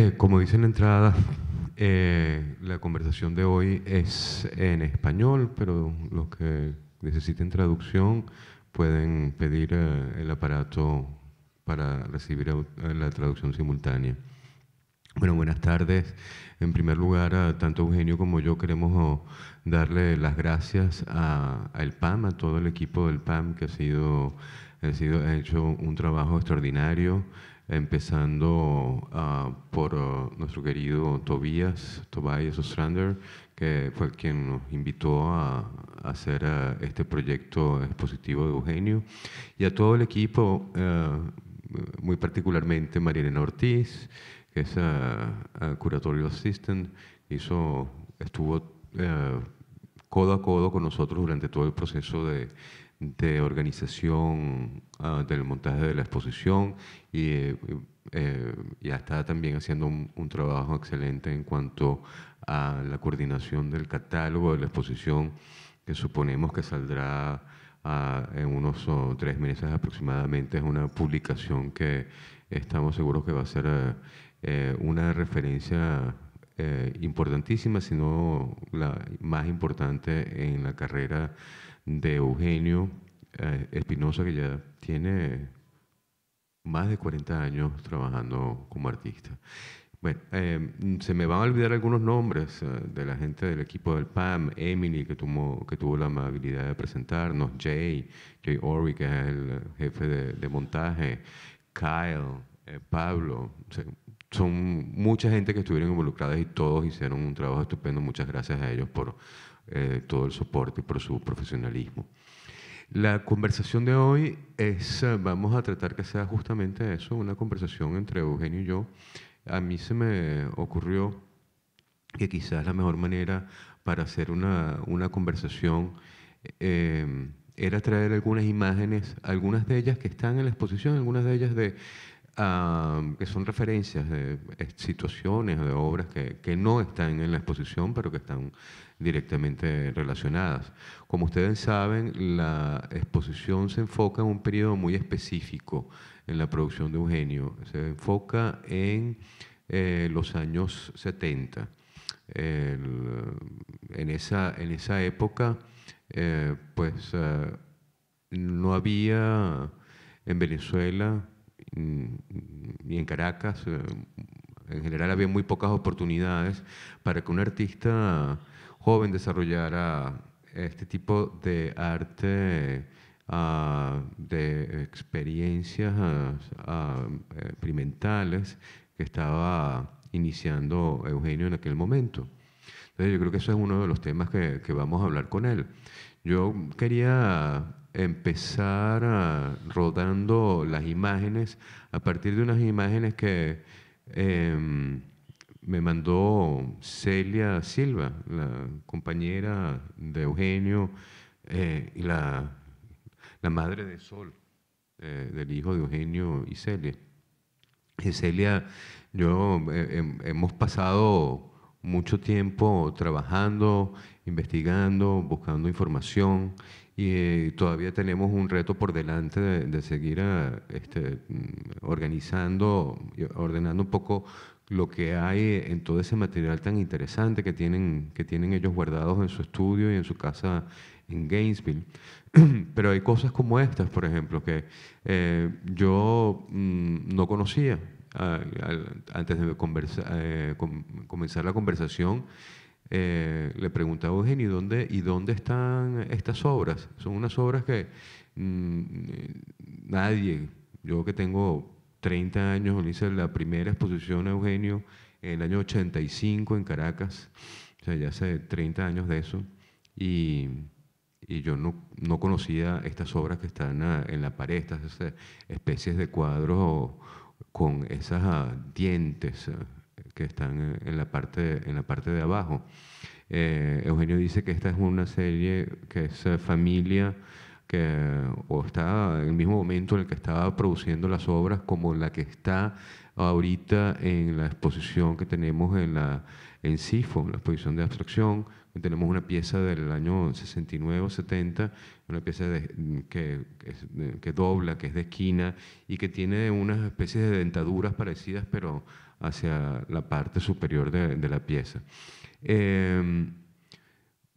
Eh, como dice en la entrada, eh, la conversación de hoy es en español, pero los que necesiten traducción pueden pedir eh, el aparato para recibir la traducción simultánea. Bueno, buenas tardes. En primer lugar, a tanto Eugenio como yo queremos oh, darle las gracias a, a PAM, a todo el equipo del PAM que ha sido, ha sido ha hecho un trabajo extraordinario empezando ah, por ah, nuestro querido Tobias, Tobias Ostrander, que fue quien nos invitó a, hacer ah, este proyecto expositivo de Eugenio, y a todo el equipo, muy particularmente Marilena Ortiz, que es Curatorial Assistant, hizo, estuvo eh, codo a codo con nosotros durante todo el proceso de de organización ah, del montaje de la exposición y eh, eh, ya está también haciendo un, trabajo excelente en cuanto a la coordinación del catálogo de la exposición que suponemos que saldrá ah, en unos oh, tres meses aproximadamente. Es una publicación que estamos seguros que va a ser eh, una referencia importantísima, sino la más importante en la carrera de Eugenio eh, Espinosa, que ya tiene más de 40 años trabajando como artista. Bueno, em, se me van a olvidar algunos nombres eh, de la gente del equipo del PAM, Emily, que, tuvo, que tuvo la amabilidad de presentarnos, Jay, Jay Orby, que es el jefe de, montaje, Kyle, eh, Pablo, son mucha gente que estuvieron involucradas y todos hicieron un trabajo estupendo. Muchas gracias a ellos por, eh, todo el soporte por su profesionalismo. La conversación de hoy es, eh, vamos a tratar que sea justamente eso, una conversación entre Eugenio y yo. A mí se me ocurrió que quizás la mejor manera para hacer una, una conversación eh, era traer algunas imágenes, algunas de ellas que están en la exposición, algunas de ellas de, que son referencias de eh, situaciones, de obras que, no están en la exposición, pero que están directamente relacionadas. Como ustedes saben, la exposición se enfoca en un periodo muy específico en la producción de Eugenio. Se enfoca en eh, los años 70. en, esa, en esa época, eh, pues no había en Venezuela Mm, y en Caracas eh, en general había muy pocas oportunidades para que un artista joven desarrollara este tipo de arte, ah, de experiencias ah, ah, experimentales que estaba iniciando Eugenio en aquel momento. Entonces yo creo que eso es uno de los temas que vamos a hablar con él. Yo quería empezar ah, rodando las imágenes a partir de unas imágenes que em, me mandó Celia Silva, la compañera de Eugenio eh, y la, madre de Sol, eh, del hijo de Eugenio y Celia. Celia, yo eh, hemos pasado mucho tiempo trabajando, investigando, buscando información y eh, todavía tenemos un reto por delante de, seguir eh, este, mm, organizando, ordenando un poco lo que hay en todo ese material tan interesante que tienen, que tienen ellos guardados en su estudio y en su casa en Gainesville. Pero hay cosas como estas, por ejemplo, que eh, yo mm, no conocía ah, antes de comenzar la conversación eh, le preguntaba a Eugenio, ¿y dónde, ¿y dónde están estas obras? Son unas obras que mm, nadie, yo que tengo 30 años, hice la primera exposición a Eugenio en el año 85 en Caracas, o sea, ya hace 30 años de eso, y, yo no, conocía estas obras que están en la pared, estas especies de cuadros con esas dientes, que están eh, en la parte, en la parte de abajo. Eh, Eugenio dice que esta es una serie que es eh, familia, que o está en el mismo momento en el que estaba produciendo las obras como la que está ahorita en la exposición que tenemos en la en CIFO, la exposición de abstracción, tenemos una pieza del año 69 70, una pieza que, que, que, dobla, que es de esquina y que tiene unas especies de dentaduras parecidas, pero hacia la parte superior de, la pieza. Em,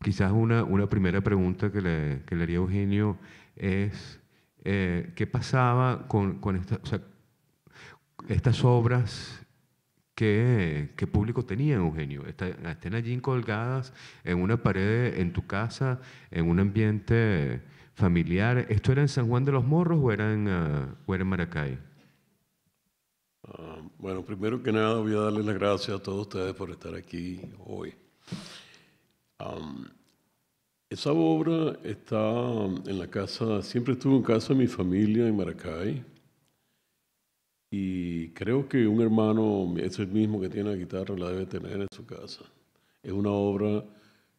quizás una, primera pregunta que le, que le haría Eugenio es, eh, ¿qué pasaba con, estas obras? ¿Qué, qué público tenía Eugenio? Están, estén allí colgadas en una pared, en tu casa, en un ambiente familiar. ¿Esto era en San Juan de los Morros o era en, ah, o era en Maracay? Ah, bueno, primero que nada voy a darle las gracias a todos ustedes por estar aquí hoy. esa obra está en la casa, siempre estuvo en casa de mi familia en Maracay. Y creo que un hermano, es el mismo que tiene la guitarra, la debe tener en su casa. Es una obra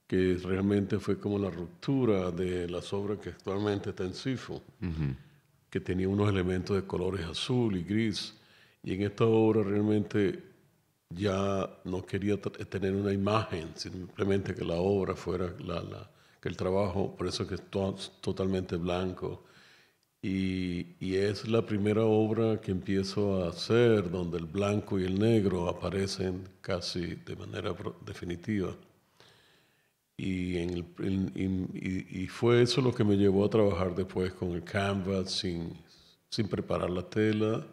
que realmente fue como la ruptura de las obras que actualmente está en Sifo, que tenía unos elementos de colores azul y gris y en esta obra realmente ya no quería tener una imagen, simplemente que la obra fuera la, que el trabajo, por eso que es totalmente blanco. Y, es la primera obra que empiezo a hacer donde el blanco y el negro aparecen casi de manera definitiva. Y, fue eso lo que me llevó a trabajar después con el canvas sin, sin preparar la tela,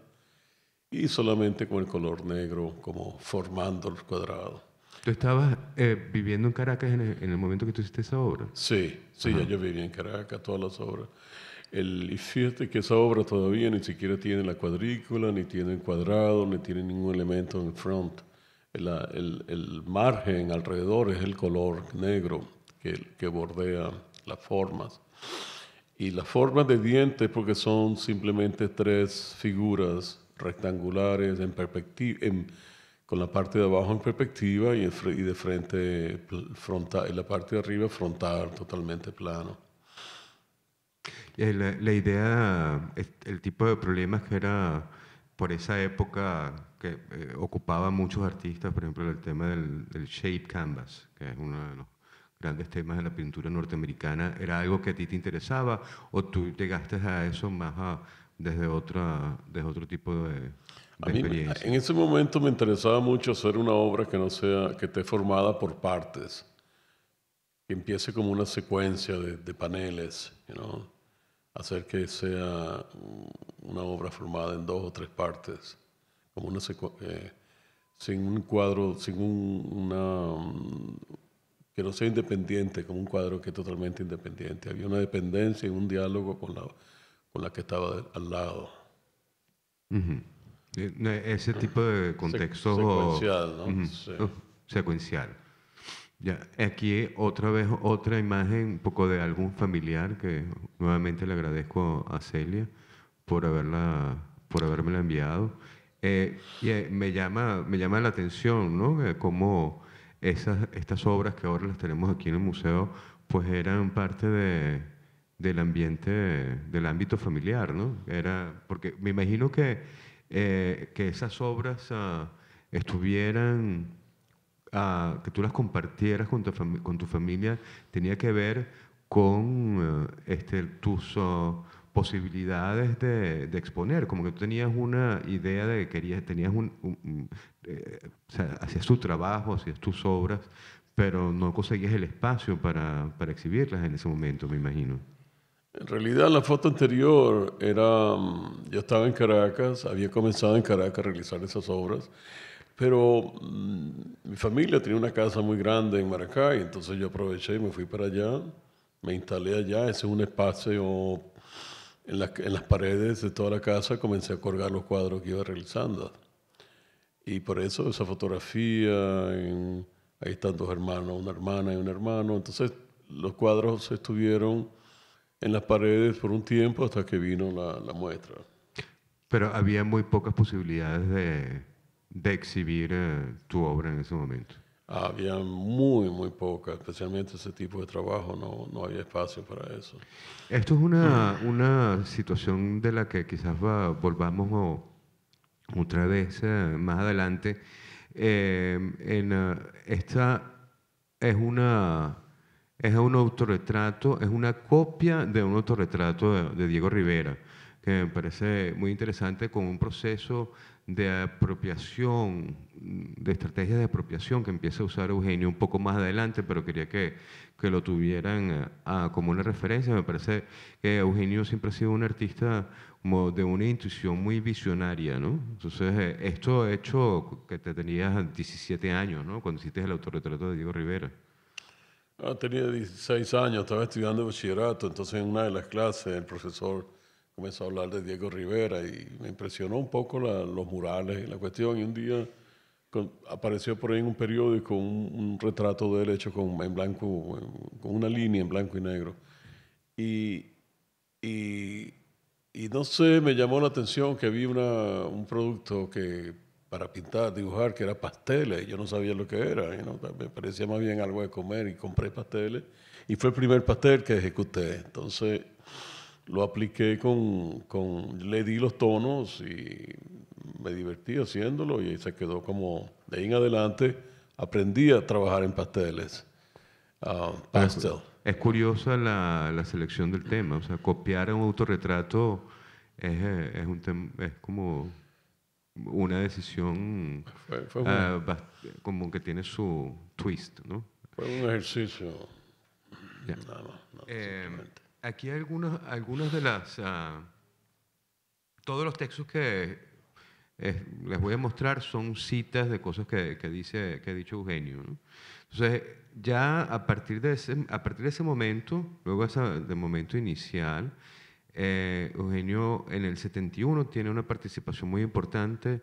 y solamente con el color negro como formando el cuadrado. ¿Tú estabas eh, viviendo en Caracas en el, momento que tú hiciste esa obra? Sí, sí, ya yo vivía en Caracas, todas las obras. El, y fíjate que esa obra todavía ni siquiera tiene la cuadrícula, ni tiene el cuadrado, ni tiene ningún elemento en front. El, el, el margen alrededor es el color negro que, que bordea las formas. Y las formas de dientes, porque son simplemente tres figuras rectangulares en perspectiva, con la parte de abajo en perspectiva y, de frente frontal, en la parte de arriba frontal, totalmente plano. La, idea, el, tipo de problemas que era por esa época que ocupaba eh, ocupaba muchos artistas, por ejemplo, el tema del, del shape canvas, que es uno de los grandes temas de la pintura norteamericana, ¿era algo que a ti te interesaba o tú llegaste a eso más a, desde, otra, desde otro tipo de, a mí, experiencia. en ese momento me interesaba mucho hacer una obra que no sea, que esté formada por partes, que empiece como una secuencia de, paneles, you hacer que sea una obra formada en dos o tres partes, como una eh, sin un cuadro, sin una, que no sea independiente, como un cuadro que es totalmente independiente. Había una dependencia y un diálogo con la la que estaba al lado. Eh, ese tipo de contexto. Oh, secuencial, ¿no? Oh, secuencial. Ya, aquí otra vez otra imagen, un poco de algún familiar que nuevamente le agradezco a Celia por haberla, por habérmela enviado. Eh, y eh, me llama, me llama la atención, ¿no? cómo esas, estas obras que ahora las tenemos aquí en el museo, pues eran parte de, del ambiente, del ámbito familiar, ¿no? Era, porque me imagino que, eh, que esas obras ah, estuvieran, ah, que tú las compartieras con tu, con tu, familia, tenía que ver con eh, este, tus ah, posibilidades de, exponer, como que tú tenías una idea de que querías, tenías un, eh, hacías tu trabajo, hacías tus obras, pero no conseguías el espacio para exhibirlas en ese momento, me imagino. En realidad la foto anterior era, mm, yo estaba en Caracas, había comenzado en Caracas a realizar esas obras, pero mm, mi familia tenía una casa muy grande en Maracay, entonces yo aproveché y me fui para allá, me instalé allá, ese es un espacio en, las paredes de toda la casa, comencé a colgar los cuadros que iba realizando. Y por eso esa fotografía, ahí están dos hermanos, una hermana y un hermano, entonces los cuadros estuvieron en las paredes por un tiempo hasta que vino la, muestra. Pero había muy pocas posibilidades de, de exhibir eh, tu obra en ese momento. Había muy, muy pocas, especialmente ese tipo de trabajo, no, no había espacio para eso. Esto es una, mm. una situación de la que quizás volvamos otra vez eh, más adelante. Eh, en, esta es una es un autorretrato, es una copia de un autorretrato de, Diego Rivera, que me parece muy interesante con un proceso de apropiación, de estrategias de apropiación que empieza a usar Eugenio un poco más adelante, pero quería que, que lo tuvieran a, como una referencia. Me parece que Eugenio siempre ha sido un artista de una intuición muy visionaria, ¿no? Entonces, eh, esto hecho que te tenías 17 años, ¿no? Cuando hiciste el autorretrato de Diego Rivera. Ah, tenía 16 años, estaba estudiando bachillerato, entonces en una de las clases el profesor comenzó a hablar de Diego Rivera y me impresionó un poco los murales y la cuestión. Y un día apareció por ahí en un periódico un, retrato de él hecho con, en blanco, con una línea en blanco y negro. Y, y, no sé, me llamó la atención que vi un producto que para pintar, dibujar, que era pasteles. Yo no sabía lo que era, me parecía más bien algo de comer y compré pasteles. Y fue el primer pastel que ejecuté. Entonces lo apliqué con, le di los tonos y me divertí haciéndolo y se quedó como, de ahí en adelante aprendí a trabajar en pasteles. Ah, pastel. Es, curiosa la, selección del tema, o sea, copiar un autorretrato es, eh, un es como una decisión ah, como que tiene su twist, ¿no? Fue un ejercicio. Eh, aquí hay algunas, algunas de las... Ah, todos los textos que eh, les voy a mostrar son citas de cosas que, que dice, que ha dicho Eugenio. ¿no? Entonces, ya a partir de ese, a partir de ese momento, luego ese, momento inicial, eh, Eugenio en el 71 tiene una participación muy importante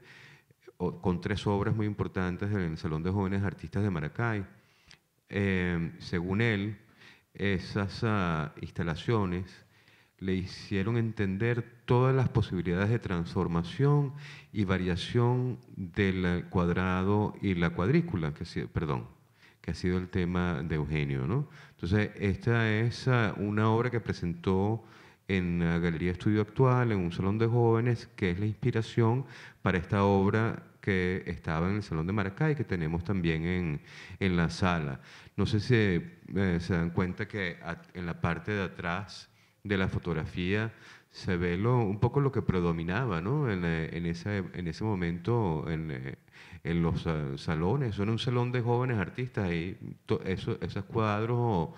con tres obras muy importantes en el Salón de Jóvenes Artistas de Maracay. Eh, según él, esas ah, instalaciones le hicieron entender todas las posibilidades de transformación y variación del cuadrado y la cuadrícula, que, perdón, que ha sido el tema de Eugenio. ¿no? Entonces, esta es ah, una obra que presentó en la Galería Estudio Actual, en un salón de jóvenes, que es la inspiración para esta obra que estaba en el Salón de Maracay, que tenemos también en, en la sala. No sé si eh, se dan cuenta que en la parte de atrás de la fotografía se ve lo, un poco lo que predominaba ¿no? en, eh, en, ese, en ese momento en, eh, en los salones. Son un salón de jóvenes artistas y esos cuadros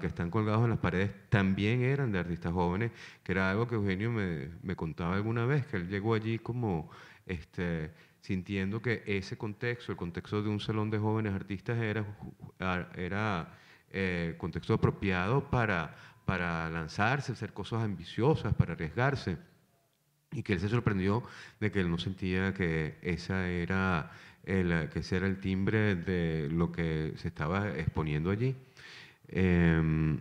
que están colgados en las paredes también eran de artistas jóvenes, que era algo que Eugenio me, me contaba alguna vez, que él llegó allí como este, sintiendo que ese contexto, el contexto de un salón de jóvenes artistas era, era eh, contexto apropiado para, para lanzarse, hacer cosas ambiciosas, para arriesgarse. Y que él se sorprendió de que él no sentía que, esa era el, que ese era el timbre de lo que se estaba exponiendo allí. Em,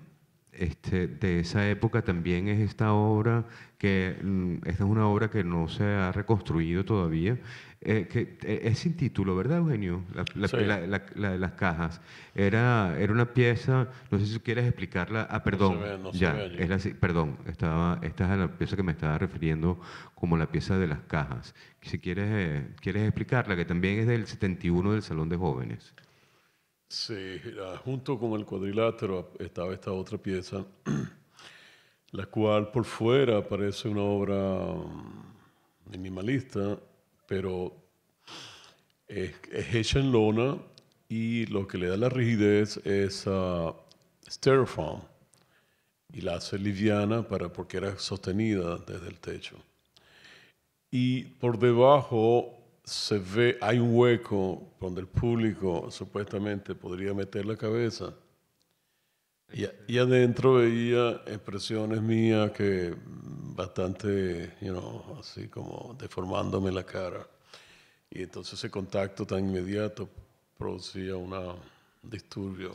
este, de esa época también es esta obra, que mm, esta es una obra que no se ha reconstruido todavía, eh, que eh, es sin título, ¿verdad, Eugenio? La, la, de las cajas. Era, era una pieza, no sé si quieres explicarla. Ah, perdón. ya, perdón, estaba, esta es la pieza que me estaba refiriendo como la pieza de las cajas. Si quieres, eh, quieres explicarla, que también es del 71 del Salón de Jóvenes. Sí, ah, junto con el cuadrilátero estaba esta otra pieza, la cual por fuera parece una obra mm, minimalista, pero es, hecha en lona y lo que le da la rigidez es a ah, styrofoam y la hace liviana para, porque era sostenida desde el techo. Y por debajo se ve, hay un hueco donde el público supuestamente podría meter la cabeza. Y, adentro veía expresiones mías que bastante, you know, así como deformándome la cara. Y entonces ese contacto tan inmediato producía un disturbio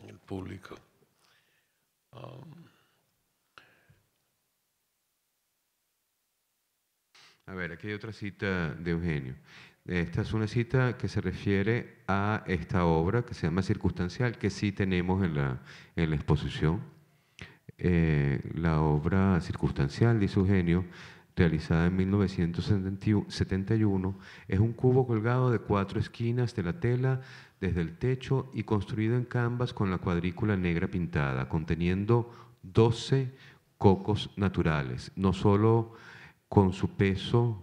en el público. Um, A ver, aquí hay otra cita de Eugenio. Esta es una cita que se refiere a esta obra que se llama Circunstancial, que sí tenemos en la, exposición. Eh, la obra Circunstancial, dice Eugenio, realizada en 1971, es un cubo colgado de cuatro esquinas de la tela desde el techo y construido en canvas con la cuadrícula negra pintada, conteniendo 12 cocos naturales, no solo con su peso,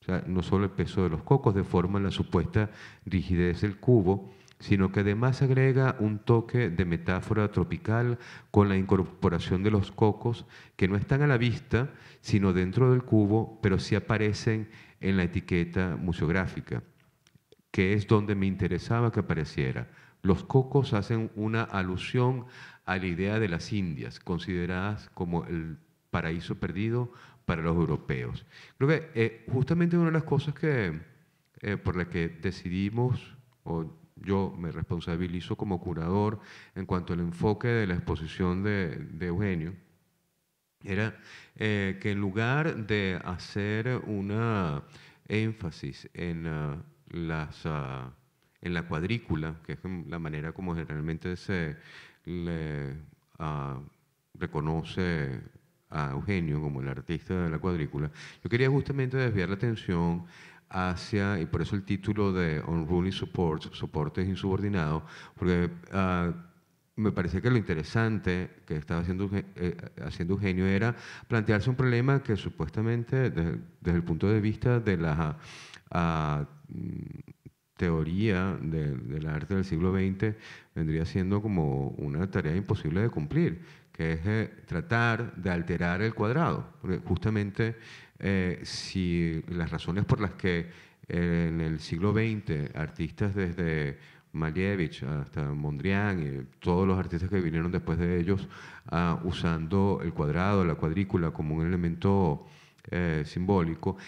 o sea, no solo el peso de los cocos de forma en la supuesta rigidez del cubo, sino que además agrega un toque de metáfora tropical con la incorporación de los cocos que no están a la vista, sino dentro del cubo, pero sí aparecen en la etiqueta museográfica, que es donde me interesaba que apareciera. Los cocos hacen una alusión a la idea de las Indias, consideradas como el paraíso perdido para los europeos. Creo que eh, justamente una de las cosas que, eh, por las que decidimos, o yo me responsabilizo como curador en cuanto al enfoque de la exposición de, Eugenio, era eh, que en lugar de hacer una énfasis en, ah, las, ah, en la cuadrícula, que es la manera como generalmente se le, ah, reconoce a Eugenio como el artista de la cuadrícula, yo quería justamente desviar la atención hacia, y por eso el título de Unruly Supports, soportes insubordinados, porque ah, me parece que lo interesante que estaba haciendo, eh, Eugenio era plantearse un problema que supuestamente, desde, el punto de vista de la ah, teoría del arte del siglo XX, vendría siendo como una tarea imposible de cumplir, que es eh, tratar de alterar el cuadrado. justamente eh, si las razones por las que eh, en el siglo XX artistas desde Malevich hasta Mondrian y todos los artistas que vinieron después de ellos ah, usando el cuadrado, la cuadrícula como un elemento simbólico,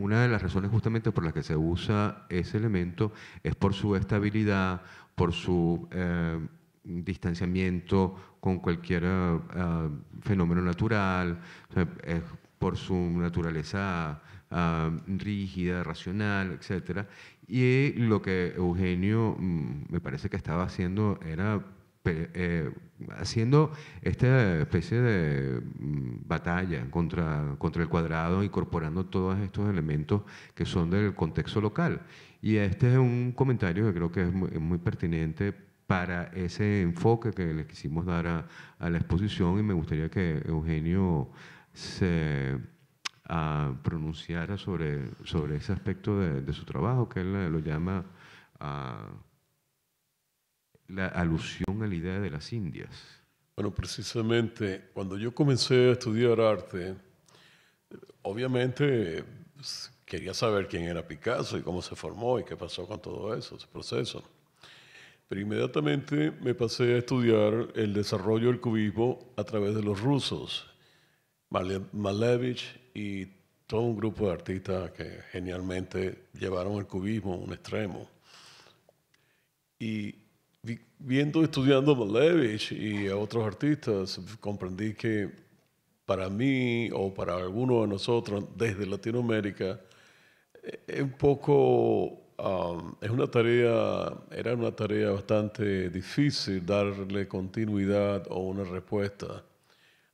una de las razones justamente por las que se usa ese elemento es por su estabilidad, por su distanciamiento con cualquier eh, eh, fenómeno natural, eh, por su naturaleza rígida, racional, etc. Y lo que Eugenio mm, me parece que estaba haciendo era haciendo esta especie de mm, batalla contra, contra el cuadrado, incorporando todos estos elementos que son del contexto local. Y este es un comentario que creo que es muy pertinente para ese enfoque que le quisimos dar a, la exposición y me gustaría que Eugenio se ah, pronunciara sobre, sobre ese aspecto de, su trabajo, que él lo llama ah, la alusión a la idea de las Indias. Bueno, precisamente cuando yo comencé a estudiar arte, obviamente pues, quería saber quién era Picasso y cómo se formó y qué pasó con todo eso, ese proceso. Pero inmediatamente me pasé a estudiar el desarrollo del cubismo a través de los rusos, Malevich y todo un grupo de artistas que genialmente llevaron el cubismo a un extremo. Y viendo, estudiando a Malevich y a otros artistas, comprendí que para mí o para algunos de nosotros desde Latinoamérica es un poco Um, es una tarea, era una tarea bastante difícil darle continuidad o una respuesta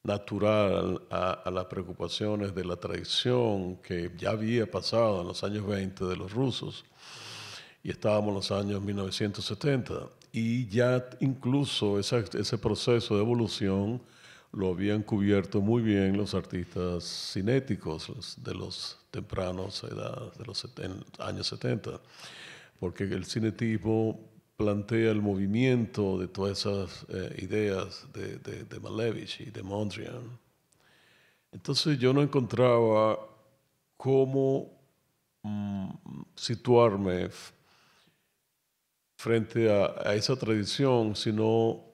natural a, las preocupaciones de la tradición que ya había pasado en los años 20 de los rusos y estábamos en los años 1970 y ya incluso ese proceso de evolución lo habían cubierto muy bien los artistas cinéticos de los tempranos edades de los años 70, porque el cinetismo plantea el movimiento de todas esas eh, ideas de, de, de, Malevich y de Mondrian. Entonces yo no encontraba cómo mm, situarme frente a, esa tradición, sino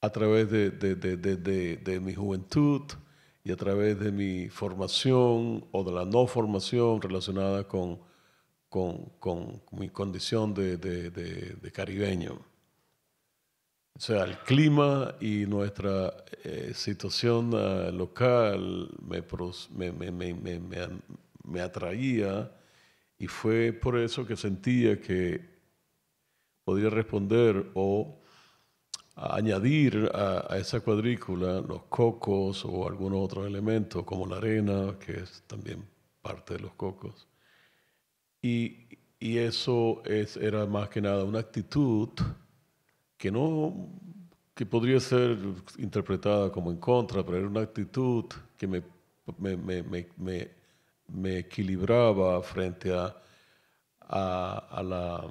a través de, de mi juventud, y a través de mi formación o de la no formación relacionada con, con, mi condición de, caribeño. O sea, el clima y nuestra eh, situación eh, local me, me, me atraía y fue por eso que sentía que podía responder o añadir a, esa cuadrícula los cocos o algún otro elemento, como la arena, que es también parte de los cocos. Y, y eso es, era más que nada una actitud que no que podría ser interpretada como en contra, pero era una actitud que me, me, me, me equilibraba frente a, a la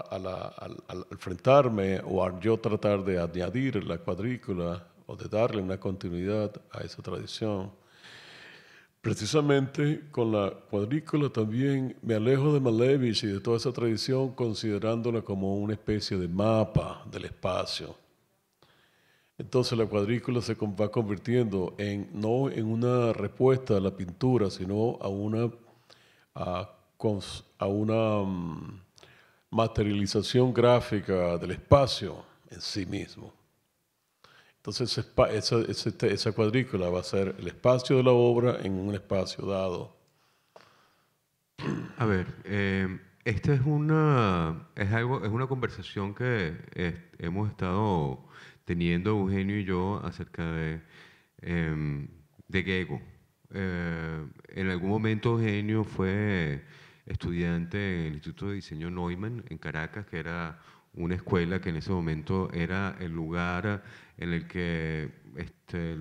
al, enfrentarme o al yo tratar de añadir la cuadrícula o de darle una continuidad a esa tradición, precisamente con la cuadrícula también me alejo de Malevich y de toda esa tradición considerándola como una especie de mapa del espacio. Entonces la cuadrícula se va convirtiendo en, no en una respuesta a la pintura, sino a una, a una mm, materialización gráfica del espacio en sí mismo. Entonces esa, cuadrícula va a ser el espacio de la obra en un espacio dado. A ver, em, esta es una, es, algo, es una conversación que eh, hemos estado teniendo Eugenio y yo acerca de, em, de Gego. Eh, en algún momento Eugenio fue estudiante en el Instituto de Diseño Neumann en Caracas, que era una escuela que en ese momento era el lugar en el que este,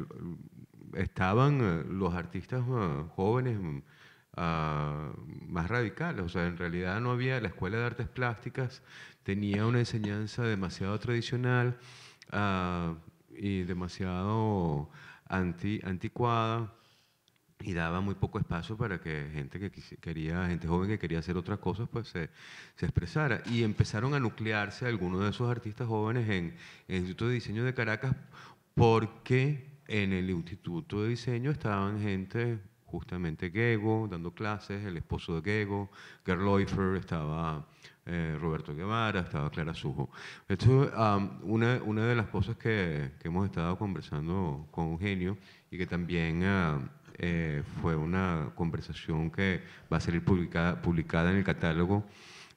estaban eh, los artistas eh, jóvenes mm, ah, más radicales. O sea, en realidad no había, la Escuela de Artes Plásticas tenía una enseñanza demasiado tradicional ah, y demasiado anti, anticuada y daba muy poco espacio para que gente que quería, gente joven que quería hacer otras cosas, pues se, expresara. Y empezaron a nuclearse algunos de esos artistas jóvenes en, el Instituto de Diseño de Caracas, porque en el Instituto de Diseño estaban gente justamente Gego, dando clases, el esposo de Gego, Gerloifer, estaba eh, Roberto Guevara, estaba Clara Sujo. Esto es una, una, de las cosas que, que, hemos estado conversando con Eugenio y que también... Ah, eh, fue una conversación que va a salir publicada, publicada en el catálogo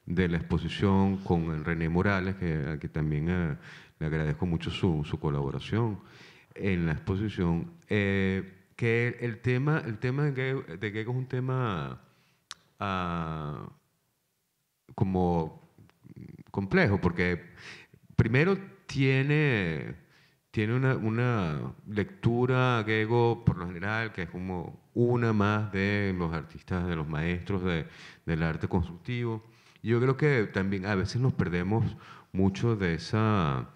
de la exposición con René Morales, que, a quien también eh, le agradezco mucho su, su, colaboración en la exposición. Eh, que el, tema, el tema de Gego, es un tema ah, como complejo, porque primero tiene tiene una, una, lectura Gego por lo general que es como una más de los artistas, de los maestros del arte constructivo. Yo creo que también a veces nos perdemos mucho de esa,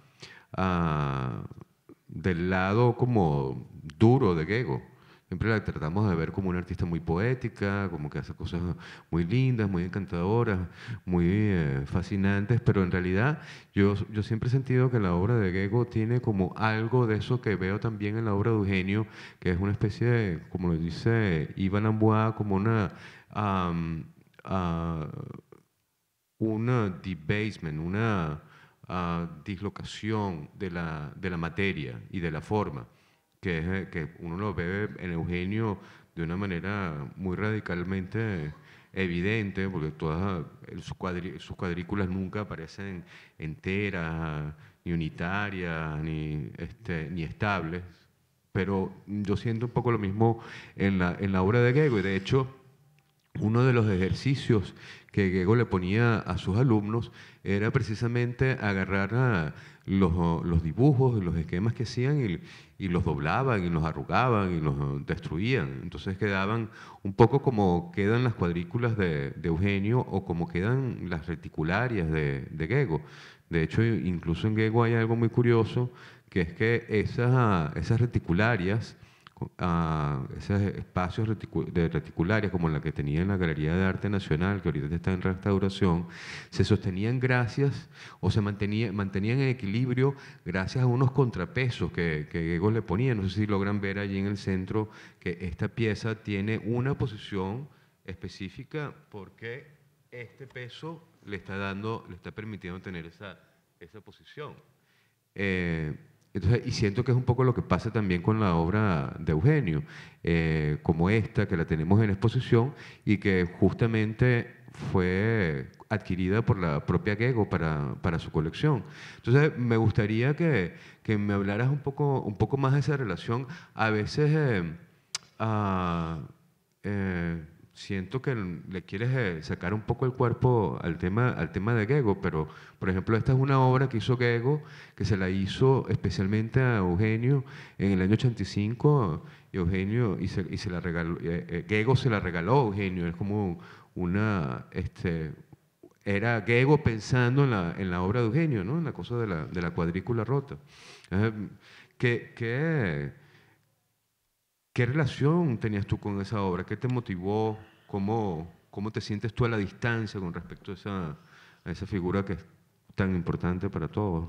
ah, del lado como duro de Gego siempre la tratamos de ver como una artista muy poética, como que hace cosas muy lindas, muy encantadoras, muy eh, fascinantes, pero en realidad yo, siempre he sentido que la obra de Gego tiene como algo de eso que veo también en la obra de Eugenio, que es una especie de, como lo dice Iván Amboa, como una... una debasement, una dislocación de la materia y de la forma. Eh, que, uno lo ve en Eugenio de una manera muy radicalmente evidente, porque todas eh, sus, cuadrículas nunca aparecen enteras, ni unitarias, este, ni, estables. Pero yo siento un poco lo mismo en la, la obra de Gego, y de hecho, uno de los ejercicios que Gego le ponía a sus alumnos era precisamente agarrar a los, los dibujos, los esquemas que hacían y, los doblaban y los arrugaban y los destruían. Entonces quedaban un poco como quedan las cuadrículas de, Eugenio o como quedan las reticularias de, Gego. De hecho, incluso en Gego hay algo muy curioso, que es que esas, esas reticularias a esos espacios de reticulares como la que tenía en la Galería de Arte Nacional, que ahorita está en restauración, se sostenían gracias o se mantenía, mantenían en equilibrio gracias a unos contrapesos que, que le ponía. No sé si logran ver allí en el centro que esta pieza tiene una posición específica porque este peso le está dando, le está permitiendo tener esa, esa posición. Eh, y siento que es un poco lo que pasa también con la obra de Eugenio, eh, como esta que la tenemos en exposición y que justamente fue adquirida por la propia Gego para, su colección. Entonces, me gustaría que, me hablaras un poco, un poco más de esa relación. A veces, eh, ah, eh, siento que le quieres eh, sacar un poco el cuerpo al tema, al tema de Gego, pero por ejemplo esta es una obra que hizo Gego, que se la hizo especialmente a Eugenio en el año 85, Eugenio, y se, y se la regaló, eh, eh, Gego se la regaló a Eugenio, es como una, este, era Gego pensando en la, en la obra de Eugenio, ¿no? en la cosa de la, de la cuadrícula rota. que ¿Qué relación tenías tú con esa obra? ¿Qué te motivó? ¿Cómo, cómo te sientes tú a la distancia con respecto a esa, a esa figura que es tan importante para todos?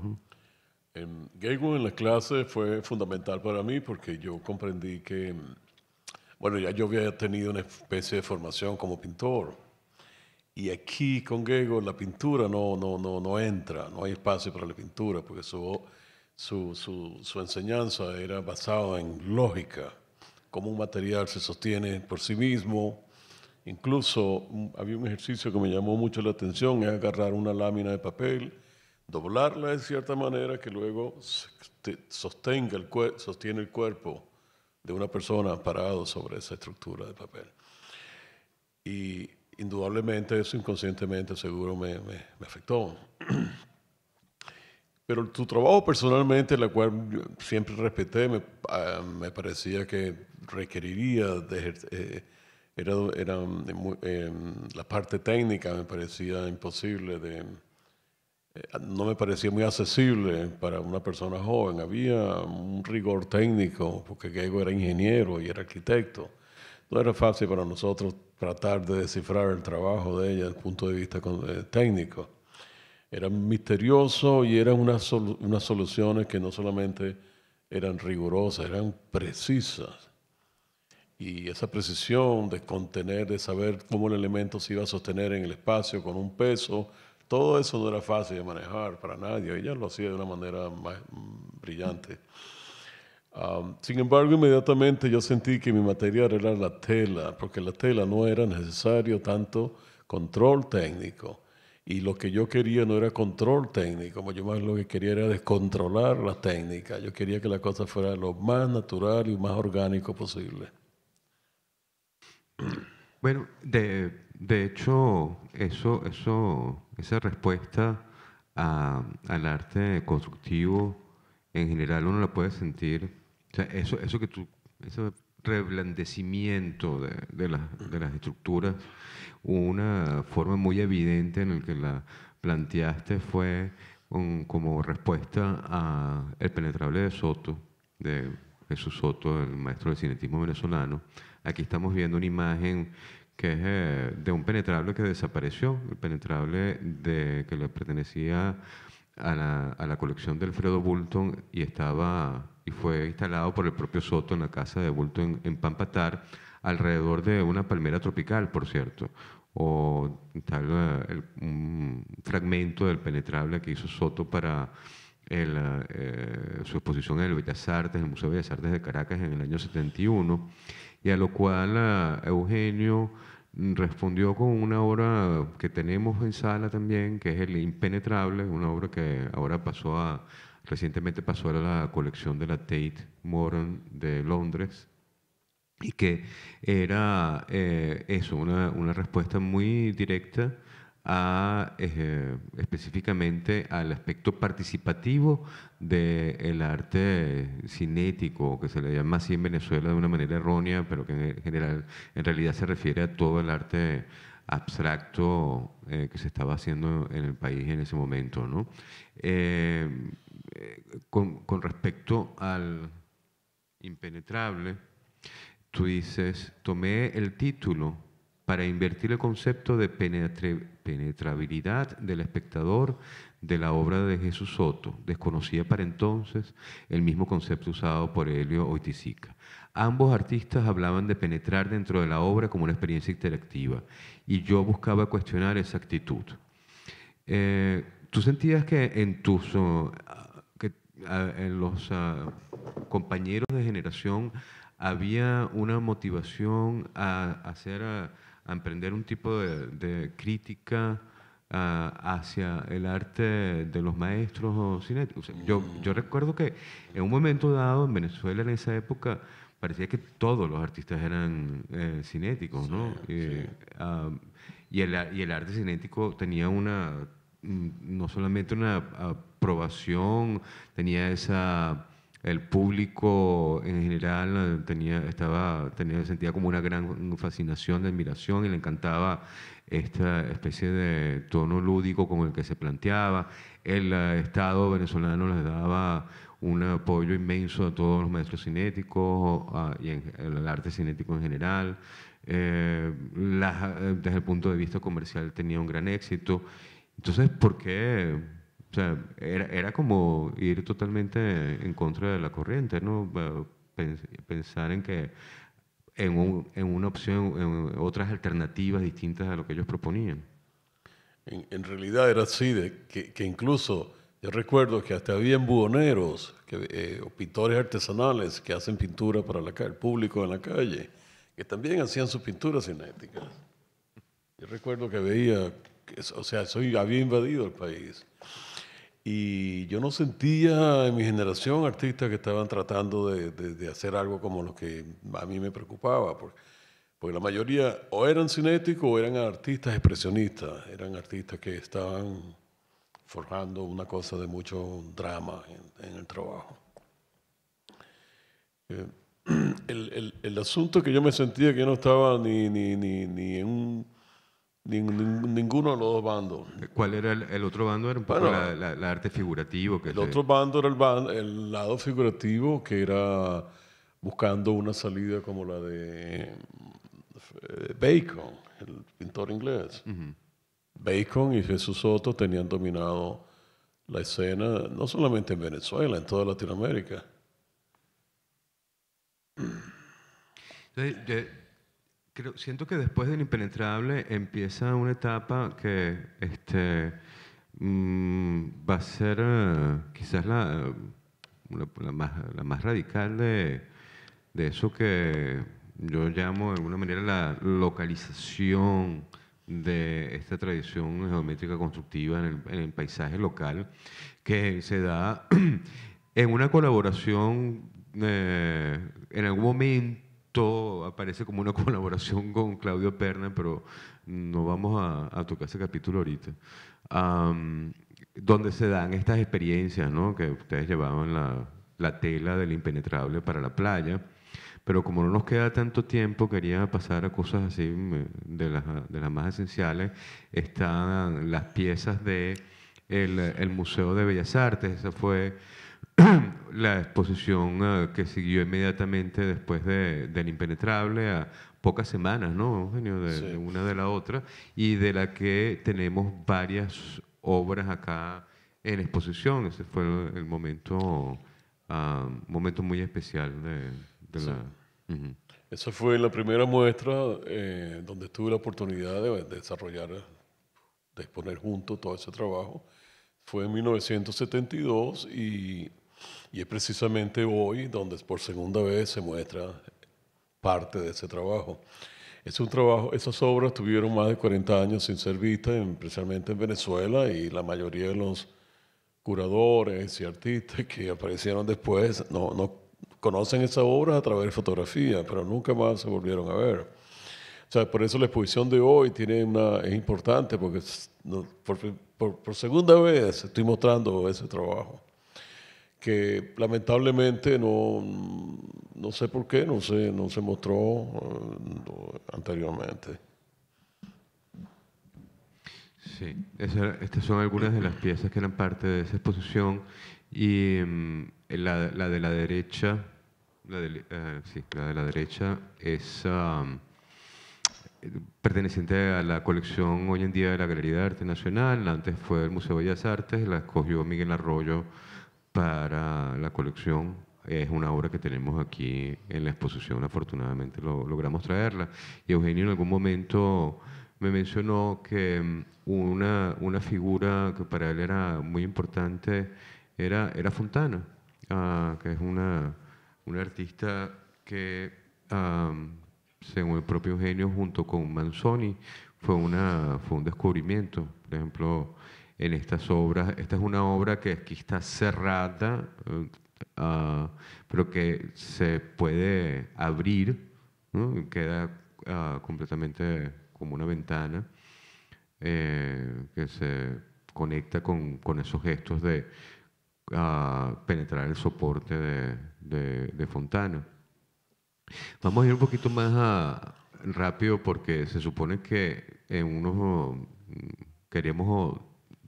Gego em, En en la clase fue fundamental para mí porque yo comprendí que, em, bueno, ya yo había tenido una especie de formación como pintor. Y aquí con Gego la pintura no, no, no, no entra, no hay espacio para la pintura, porque su, su, su, su enseñanza era basada en lógica cómo un material se sostiene por sí mismo. Incluso mm, había un ejercicio que me llamó mucho la atención, es agarrar una lámina de papel, doblarla de cierta manera que luego sostenga el sostiene el cuerpo de una persona parado sobre esa estructura de papel. Y indudablemente eso inconscientemente seguro me afectó. Pero tu trabajo personalmente, la cual siempre respeté, ah, me, parecía que requeriría, eh, era, eh, la parte técnica me parecía imposible, de, eh, no me parecía muy accesible para una persona joven. Había un rigor técnico, porque Gego era ingeniero y era arquitecto. No era fácil para nosotros tratar de descifrar el trabajo de ella desde el punto de vista técnico era misterioso y eran unas, unas soluciones que no solamente eran rigurosas, eran precisas. Y esa precisión de contener, de saber cómo el elemento se iba a sostener en el espacio con un peso, todo eso no era fácil de manejar para nadie. Ella lo hacía de una manera más mm, brillante. sin embargo, inmediatamente yo sentí que mi material era la tela, porque la tela no era necesario tanto control técnico y lo que yo quería no era control técnico, yo más lo que quería era descontrolar la técnica. Yo quería que la cosa fuera lo más natural y más orgánico posible. Bueno, de, hecho, eso, eso, esa respuesta al arte constructivo en general uno la puede sentir. O sea, eso, eso que tú, reblandecimiento de, las estructuras. Una forma muy evidente en la que la planteaste fue como respuesta a El penetrable de Soto, de Jesús Soto, el maestro del cinetismo venezolano. Aquí estamos viendo una imagen que es eh, de un penetrable que desapareció, el penetrable de, que le pertenecía a a la, colección de Alfredo Bulton y, estaba, y fue instalado por el propio Soto en la casa de Bulton en, Pampatar, alrededor de una palmera tropical, por cierto, o tal, eh, el, un fragmento del penetrable que hizo Soto para eh, su exposición en el Bellas Artes, en el Museo de Bellas Artes de Caracas en el año 71, y a lo cual eh, Eugenio respondió con una obra que tenemos en sala también, que es El Impenetrable, una obra que ahora pasó a, recientemente pasó a la colección de la Tate Modern de Londres, y que era eh, eso, una, respuesta muy directa a, eh, específicamente al aspecto participativo del arte cinético, que se le llama así en Venezuela de una manera errónea, pero que en general en realidad se refiere a todo el arte abstracto eh, que se estaba haciendo en el país en ese momento. ¿no? Eh, con, con, respecto al impenetrable, tú dices, tomé el título para invertir el concepto de penetrabilidad del espectador de la obra de Jesús Soto, desconocía para entonces, el mismo concepto usado por Helio Oiticica. Ambos artistas hablaban de penetrar dentro de la obra como una experiencia interactiva y yo buscaba cuestionar esa actitud. Eh, ¿Tú sentías que en tus que, en los compañeros de generación había una motivación a hacer a, emprender un tipo de, de crítica? hacia el arte de los maestros cinéticos. yo, recuerdo que en un momento dado en Venezuela, en esa época, parecía que todos los artistas eran eh, cinéticos, ¿no? Eh, y, el, y, el, arte cinético tenía una, mm, no solamente una aprobación, tenía esa el público en general eh, tenía, estaba, tenía, sentía como una gran fascinación, admiración y le encantaba esta especie de tono lúdico con el que se planteaba. El eh, Estado venezolano les daba un apoyo inmenso a todos los maestros cinéticos y al el arte cinético en general. Eh, eh, desde el punto de vista comercial tenía un gran éxito. Entonces, ¿por qué? O sea, era, era como ir totalmente en contra de la corriente, ¿no? Pensar en que en, un, en una opción, otras alternativas distintas a lo que ellos proponían. En, realidad era así, de, que, incluso yo recuerdo que hasta habían buhoneros que, eh, pintores artesanales que hacen pintura para la, el público en la calle, que también hacían sus pinturas cinéticas. Yo recuerdo que veía, o sea, eso había invadido el país. Y yo no sentía en mi generación artistas que estaban tratando de, hacer algo como lo que a mí me preocupaba, porque, la mayoría o eran cinéticos o eran artistas expresionistas, eran artistas que estaban forjando una cosa de mucho drama en, el trabajo. Eh, el, asunto que yo me sentía que yo no estaba ni, ni en un ninguno de los dos bandos. ¿Cuál era el, otro bando? Era un arte figurativo. Que el otro bando era el, lado figurativo que era buscando una salida como la de eh, Bacon, el pintor inglés. Bacon y Jesús Soto tenían dominado la escena, no solamente en Venezuela, en toda Latinoamérica. Entonces, siento que después del impenetrable empieza una etapa que este, mm, va a ser eh, quizás la, la, más, radical de, eso que yo llamo de alguna manera la localización de esta tradición geométrica constructiva en el, paisaje local, que se da en una colaboración eh, en algún momento aparece como una colaboración con Claudio Perna, pero no vamos a, tocar ese capítulo ahorita, donde se dan estas experiencias que ustedes llevaban la, tela del impenetrable para la playa pero como no nos queda tanto tiempo, quería pasar a cosas así de las, más esenciales. Están las piezas de el, Museo de Bellas Artes, esa fue la exposición ah, que siguió inmediatamente después de, del impenetrable a pocas semanas, ¿no, De, una de la otra, y de la que tenemos varias obras acá en exposición. Ese fue el, momento, momento muy especial de, la... Esa fue la primera muestra eh, donde tuve la oportunidad de, de, desarrollar, de exponer junto todo ese trabajo. Fue en 1972 y y es precisamente hoy donde por segunda vez se muestra parte de ese trabajo. Es un trabajo, esas obras tuvieron más de 40 años sin ser vistas, especialmente en Venezuela, y la mayoría de los curadores y artistas que aparecieron después no, conocen esas obras a través de fotografía, pero nunca más se volvieron a ver. O sea, por eso la exposición de hoy tiene una, es importante, porque por segunda vez estoy mostrando ese trabajo que lamentablemente no, no sé por qué, no, se mostró eh, anteriormente. Sí, estas son algunas de las piezas que eran parte de esa exposición y mm, la, la, de la derecha, de, eh, sí, la de la derecha es um, perteneciente a la colección hoy en día de la Galería de Arte Nacional, antes fue del Museo de Bellas Artes, la escogió Miguel Arroyo para la colección. Es una obra que tenemos aquí en la exposición, afortunadamente lo, logramos traerla. Y Eugenio en algún momento me mencionó que mm, una, una figura que para él era muy importante era, era Fontana, ah, que es una, una artista que, ah, según el propio Eugenio, junto con Manzoni, fue, una, fue un descubrimiento. Por ejemplo, en estas obras. Esta es una obra que aquí está cerrada, eh, ah, pero que se puede abrir, queda ah, completamente como una ventana eh, que se conecta con, esos gestos de ah, penetrar el soporte de, Fontana. Vamos a ir un poquito más rápido porque se supone que en unos mm, queremos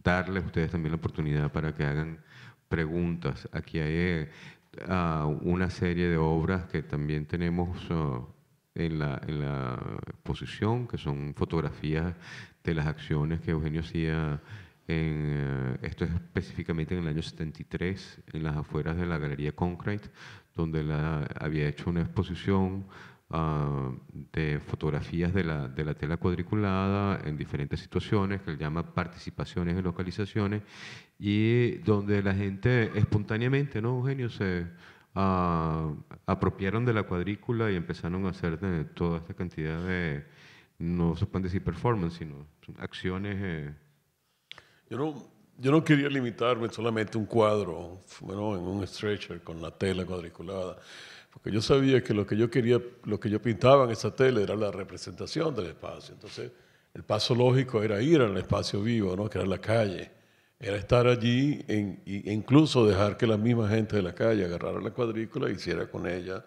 darles a ustedes también la oportunidad para que hagan preguntas. Aquí hay eh, una serie de obras que también tenemos en, la, en exposición, que son fotografías de las acciones que Eugenio hacía. En, eh, esto es específicamente en el año 73, en las afueras de la Galería Concrete, donde la, había hecho una exposición Ah, de fotografías de la, de la, tela cuadriculada en diferentes situaciones, que él llama participaciones y localizaciones, y donde la gente espontáneamente, ¿no, Eugenio? Se ah, apropiaron de la cuadrícula y empezaron a hacer toda esta cantidad de, no se pueden decir performance, sino acciones. Eh. Yo no yo no quería limitarme solamente a un cuadro, bueno, en un stretcher con la tela cuadriculada porque yo sabía que lo que yo quería, lo que yo pintaba en esa tele era la representación del espacio. Entonces, el paso lógico era ir al espacio vivo, ¿no? que era la calle, era estar allí e incluso dejar que la misma gente de la calle agarrara la cuadrícula e hiciera con ella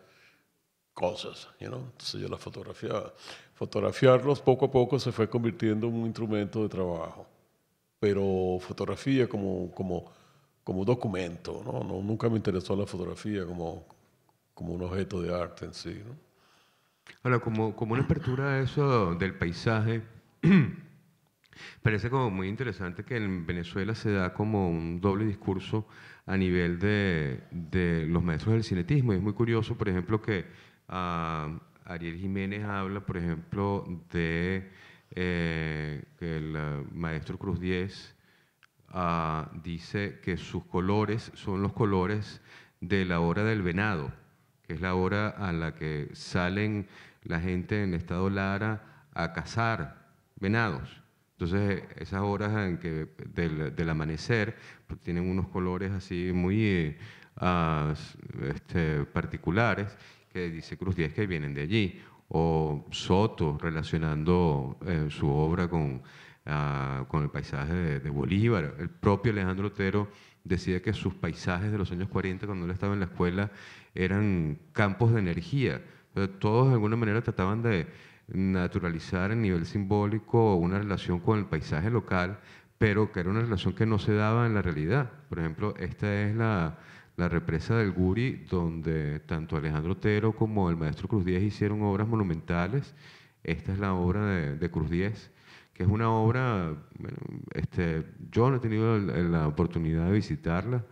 cosas. Entonces yo la fotografiaba. Fotografiarlos poco a poco se fue convirtiendo en un instrumento de trabajo, pero fotografía como, como, como documento, No, nunca me interesó la fotografía como como un objeto de arte en sí. ¿no? Ahora, como, como una apertura a eso del paisaje, parece como muy interesante que en Venezuela se da como un doble discurso a nivel de, los maestros del cinetismo. Y es muy curioso, por ejemplo, que ah, Ariel Jiménez habla, por ejemplo, de eh, que el ah, maestro Cruz Diez ah, dice que sus colores son los colores de la hora del venado que es la hora a la que salen la gente en estado Lara a cazar venados. Entonces, esas horas que del, amanecer pues, tienen unos colores así muy eh, este, particulares que dice Cruz Díaz que vienen de allí. O Soto relacionando eh, su obra con, ah, con el paisaje de, de, Bolívar. El propio Alejandro Otero decía que sus paisajes de los años 40, cuando él estaba en la escuela, eran campos de energía. Todos de alguna manera trataban de naturalizar a nivel simbólico una relación con el paisaje local, pero que era una relación que no se daba en la realidad. Por ejemplo, esta es la, la represa del Guri, donde tanto Alejandro Otero como el maestro Cruz Díez hicieron obras monumentales. Esta es la obra de, Cruz Díez, que es una obra, este, yo no he tenido la oportunidad de visitarla,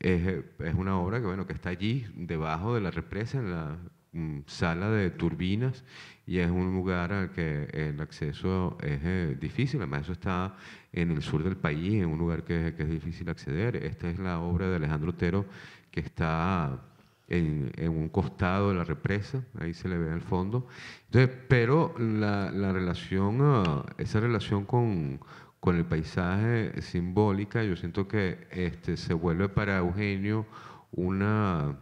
es, una obra que, bueno, que está allí, debajo de la represa, en la mm, sala de turbinas, y es un lugar al que el acceso es eh, difícil. Además, eso está en el sur del país, en un lugar que, es difícil acceder. Esta es la obra de Alejandro Otero que está en, un costado de la represa, ahí se le ve el fondo. pero la, la relación, ah, esa relación con con el paisaje simbólica, yo siento que este, se vuelve para Eugenio una,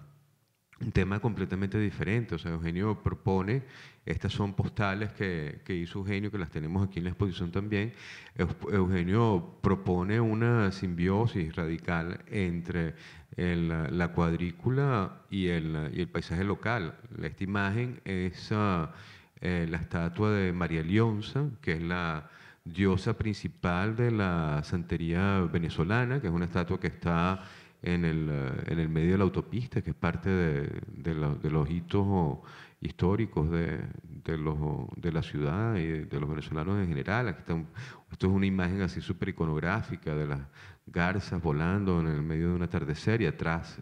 un tema completamente diferente. O sea, Eugenio propone, estas son postales que, hizo Eugenio, que las tenemos aquí en la exposición también. Eugenio propone una simbiosis radical entre eh, la cuadrícula y el, paisaje local. Esta imagen es ah, eh, la estatua de María Lionza, que es la diosa principal de la santería venezolana, que es una estatua que está en el, eh, medio de la autopista, que es parte de, los hitos históricos de, los, de la ciudad y de los venezolanos en general. Aquí está esto es una imagen así súper iconográfica de las garzas volando en el medio de un atardecer y atrás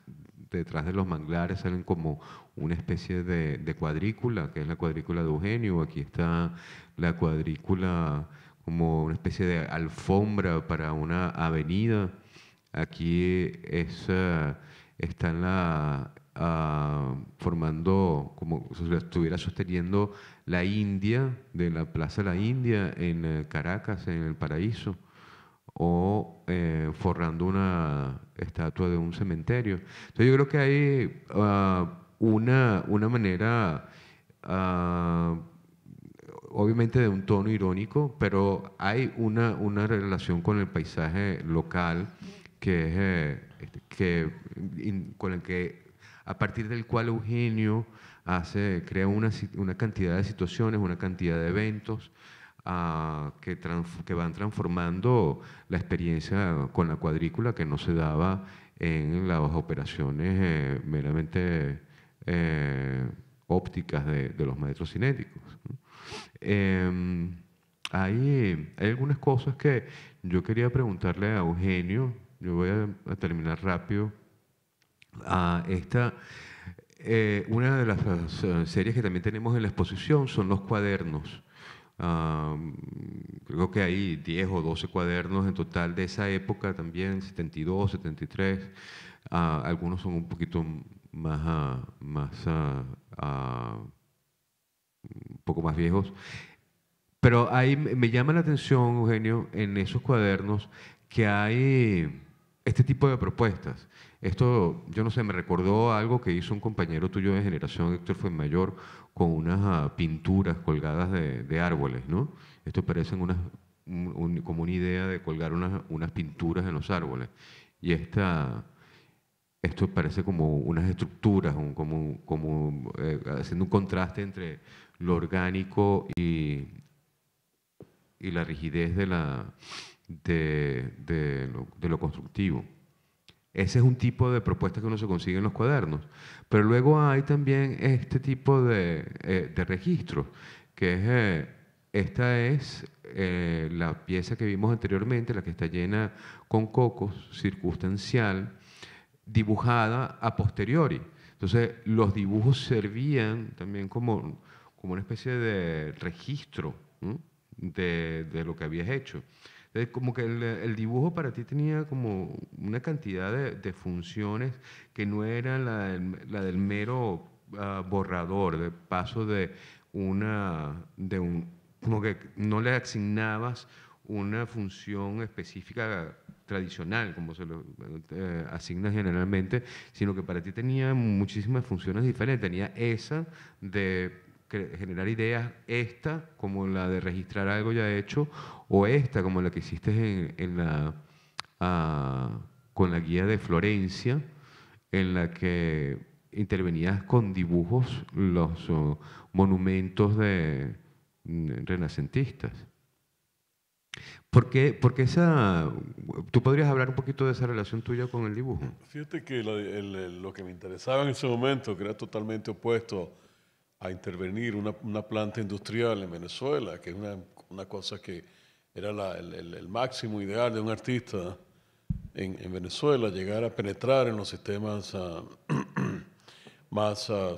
detrás de los manglares salen como una especie de, de, cuadrícula, que es la cuadrícula de Eugenio. Aquí está la cuadrícula como una especie de alfombra para una avenida. Aquí es, están la, ah, formando, como si estuviera sosteniendo la India, de la Plaza la India en eh, Caracas, en el Paraíso, o eh, forrando una estatua de un cementerio. Entonces yo creo que hay ah, una, una manera ah, obviamente de un tono irónico, pero hay una, una relación con el paisaje local que eh, este, que, con el que, a partir del cual Eugenio hace, crea una, una cantidad de situaciones, una cantidad de eventos ah, que, que van transformando la experiencia con la cuadrícula que no se daba en las operaciones eh, meramente eh, ópticas de, los maestros cinéticos. Em, hay, algunas cosas que yo quería preguntarle a Eugenio, yo voy a, terminar rápido. esta, eh, una de las, eh, series que también tenemos en la exposición son los cuadernos. creo que hay 10 o 12 cuadernos en total de esa época también, 72, 73. Ah, algunos son un poquito más, ah, más ah, un poco más viejos. Pero ahí me llama la atención, Eugenio, en esos cuadernos que hay eh, este tipo de propuestas. Esto, yo no sé, me recordó algo que hizo un compañero tuyo de generación, Héctor mayor con unas ah, pinturas colgadas de, árboles, ¿no? Esto parece como una idea de colgar unas, unas pinturas en los árboles. Y esta, esto parece como unas estructuras, como, eh, haciendo un contraste entre lo orgánico y, la rigidez de, lo, constructivo. Ese es un tipo de propuesta que uno se consigue en los cuadernos. Pero luego hay también este tipo de, eh, registros, que es, eh, esta es la pieza que vimos anteriormente, la que está llena con cocos, circunstancial, dibujada a posteriori. Entonces, los dibujos servían también como, como una especie de registro de, de, lo que habías hecho. Entonces, como que el, dibujo para ti tenía como una cantidad de, funciones que no era la del, la del mero ah, borrador, de paso de una, de un, como que no le asignabas una función específica tradicional, como se lo eh, asigna generalmente, sino que para ti tenía muchísimas funciones diferentes. Tenía esa de generar ideas, esta como la de registrar algo ya hecho, o esta como la que hiciste en, la, ah, con la guía de Florencia, en la que intervenías con dibujos los oh, monumentos de mm, renacentistas. Porque, porque esa, tú podrías hablar un poquito de esa relación tuya con el dibujo. Fíjate que lo, que me interesaba en ese momento, que era totalmente opuesto a intervenir una, planta industrial en Venezuela, que es una, una cosa que era el, máximo ideal de un artista en, Venezuela, llegar a penetrar en los sistemas ah, más ah,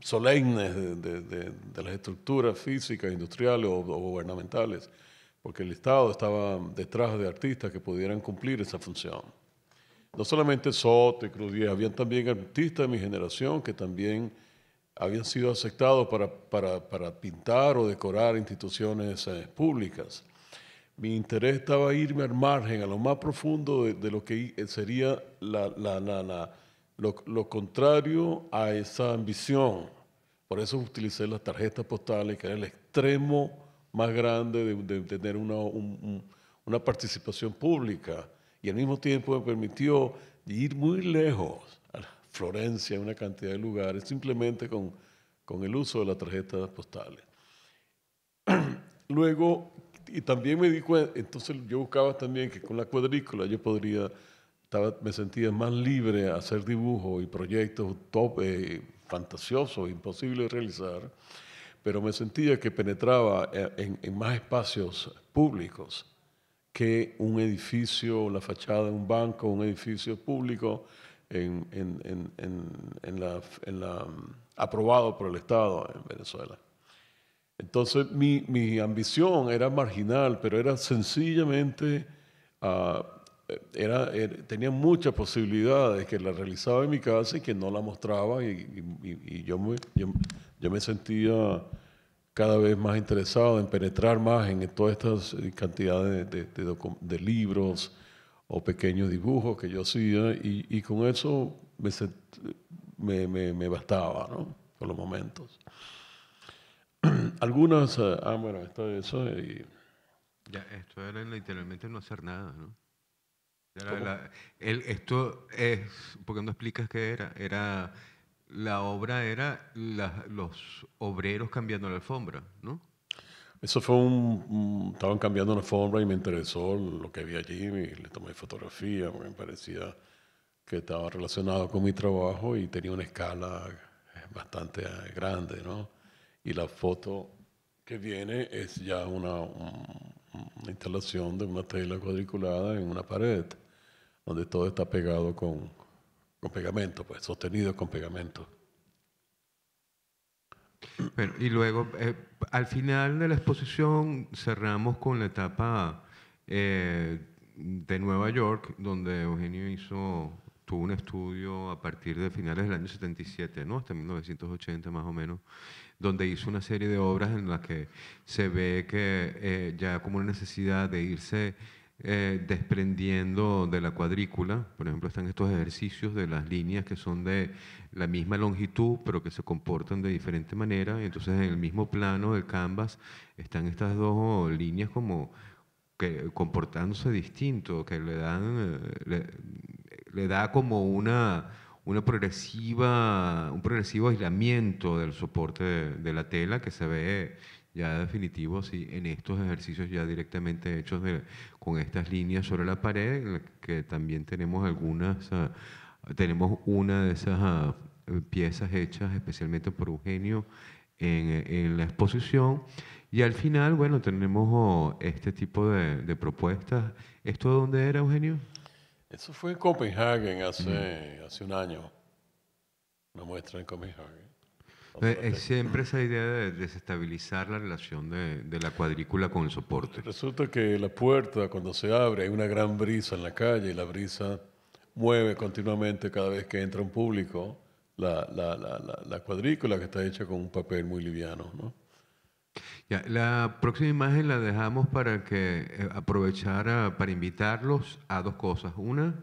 solemnes de, de, de, las estructuras físicas, industriales o, gubernamentales, porque el Estado estaba detrás de artistas que pudieran cumplir esa función. No solamente Soto y Cruz habían también artistas de mi generación que también habían sido aceptados para, para, para pintar o decorar instituciones eh, públicas. Mi interés estaba irme al margen, a lo más profundo de, lo que eh, sería la, la, la, la lo, contrario a esa ambición. Por eso utilicé las tarjetas postales, que era el extremo más grande de, tener una, una participación pública. Y al mismo tiempo me permitió ir muy lejos, a Florencia, a una cantidad de lugares, simplemente con, con el uso de las tarjetas postales. Luego, y también me di cuenta, entonces yo buscaba también que con la cuadrícula yo podría me sentía más libre a hacer dibujos y proyectos eh, fantasiosos, imposibles de realizar, pero me sentía que penetraba eh, en, más espacios públicos que un edificio, la fachada de un banco, un edificio público en, la, mm, aprobado por el Estado en Venezuela. Entonces mi, ambición era marginal, pero era sencillamente ah, era, tenía muchas posibilidades que la realizaba en mi casa y que no la mostraba y, yo, me, yo, me sentía cada vez más interesado en penetrar más en todas estas eh, cantidades de, libros o pequeños dibujos que yo hacía y, con eso me, me, bastaba ¿no? por los momentos. Algunas, ah, ah bueno, esto, eso... ya, esto era literalmente no hacer nada, ¿no? la, el, esto es, ¿por qué no explicas qué era? Era, la obra era los obreros cambiando la alfombra, ¿no? Eso fue un, estaban cambiando la alfombra y me interesó lo que había allí, y le tomé fotografía, me parecía que estaba relacionado con mi trabajo y tenía una escala bastante grande, ¿no? Y la foto que viene es ya una, instalación de una tela cuadriculada en una pared, donde todo está pegado con, pegamento, pues sostenido con pegamento. y luego, eh, al final de la exposición cerramos con la etapa eh, de Nueva York, donde Eugenio hizo tuvo un estudio a partir de finales del año 77, ¿no? hasta 1980 más o menos, donde hizo una serie de obras en las que se ve que eh, ya como una necesidad de irse eh, desprendiendo de la cuadrícula, por ejemplo, están estos ejercicios de las líneas que son de la misma longitud, pero que se comportan de diferente manera, entonces en el mismo plano del canvas están estas dos oh, líneas como que comportándose distinto, que le dan, eh, le da como una, una progresiva, un progresivo aislamiento del soporte de, la tela que se ve ya definitivo en estos ejercicios ya directamente hechos con estas líneas sobre la pared, que también tenemos algunas, ah, tenemos una de esas ah, piezas hechas especialmente por Eugenio en, la exposición. Y al final, bueno, tenemos oh, este tipo de, de propuestas. ¿Esto dónde era, Eugenio? Eso fue en Copenhague hace, mm. hace un año, una muestra en Copenhague. Eh, eh, siempre esa idea de desestabilizar la relación de, la cuadrícula con el soporte. Resulta que la puerta cuando se abre hay una gran brisa en la calle y la brisa mueve continuamente cada vez que entra un público la, la cuadrícula que está hecha con un papel muy liviano. ¿no? la próxima imagen la dejamos para que eh, aprovechara ah, para invitarlos a dos cosas. Una,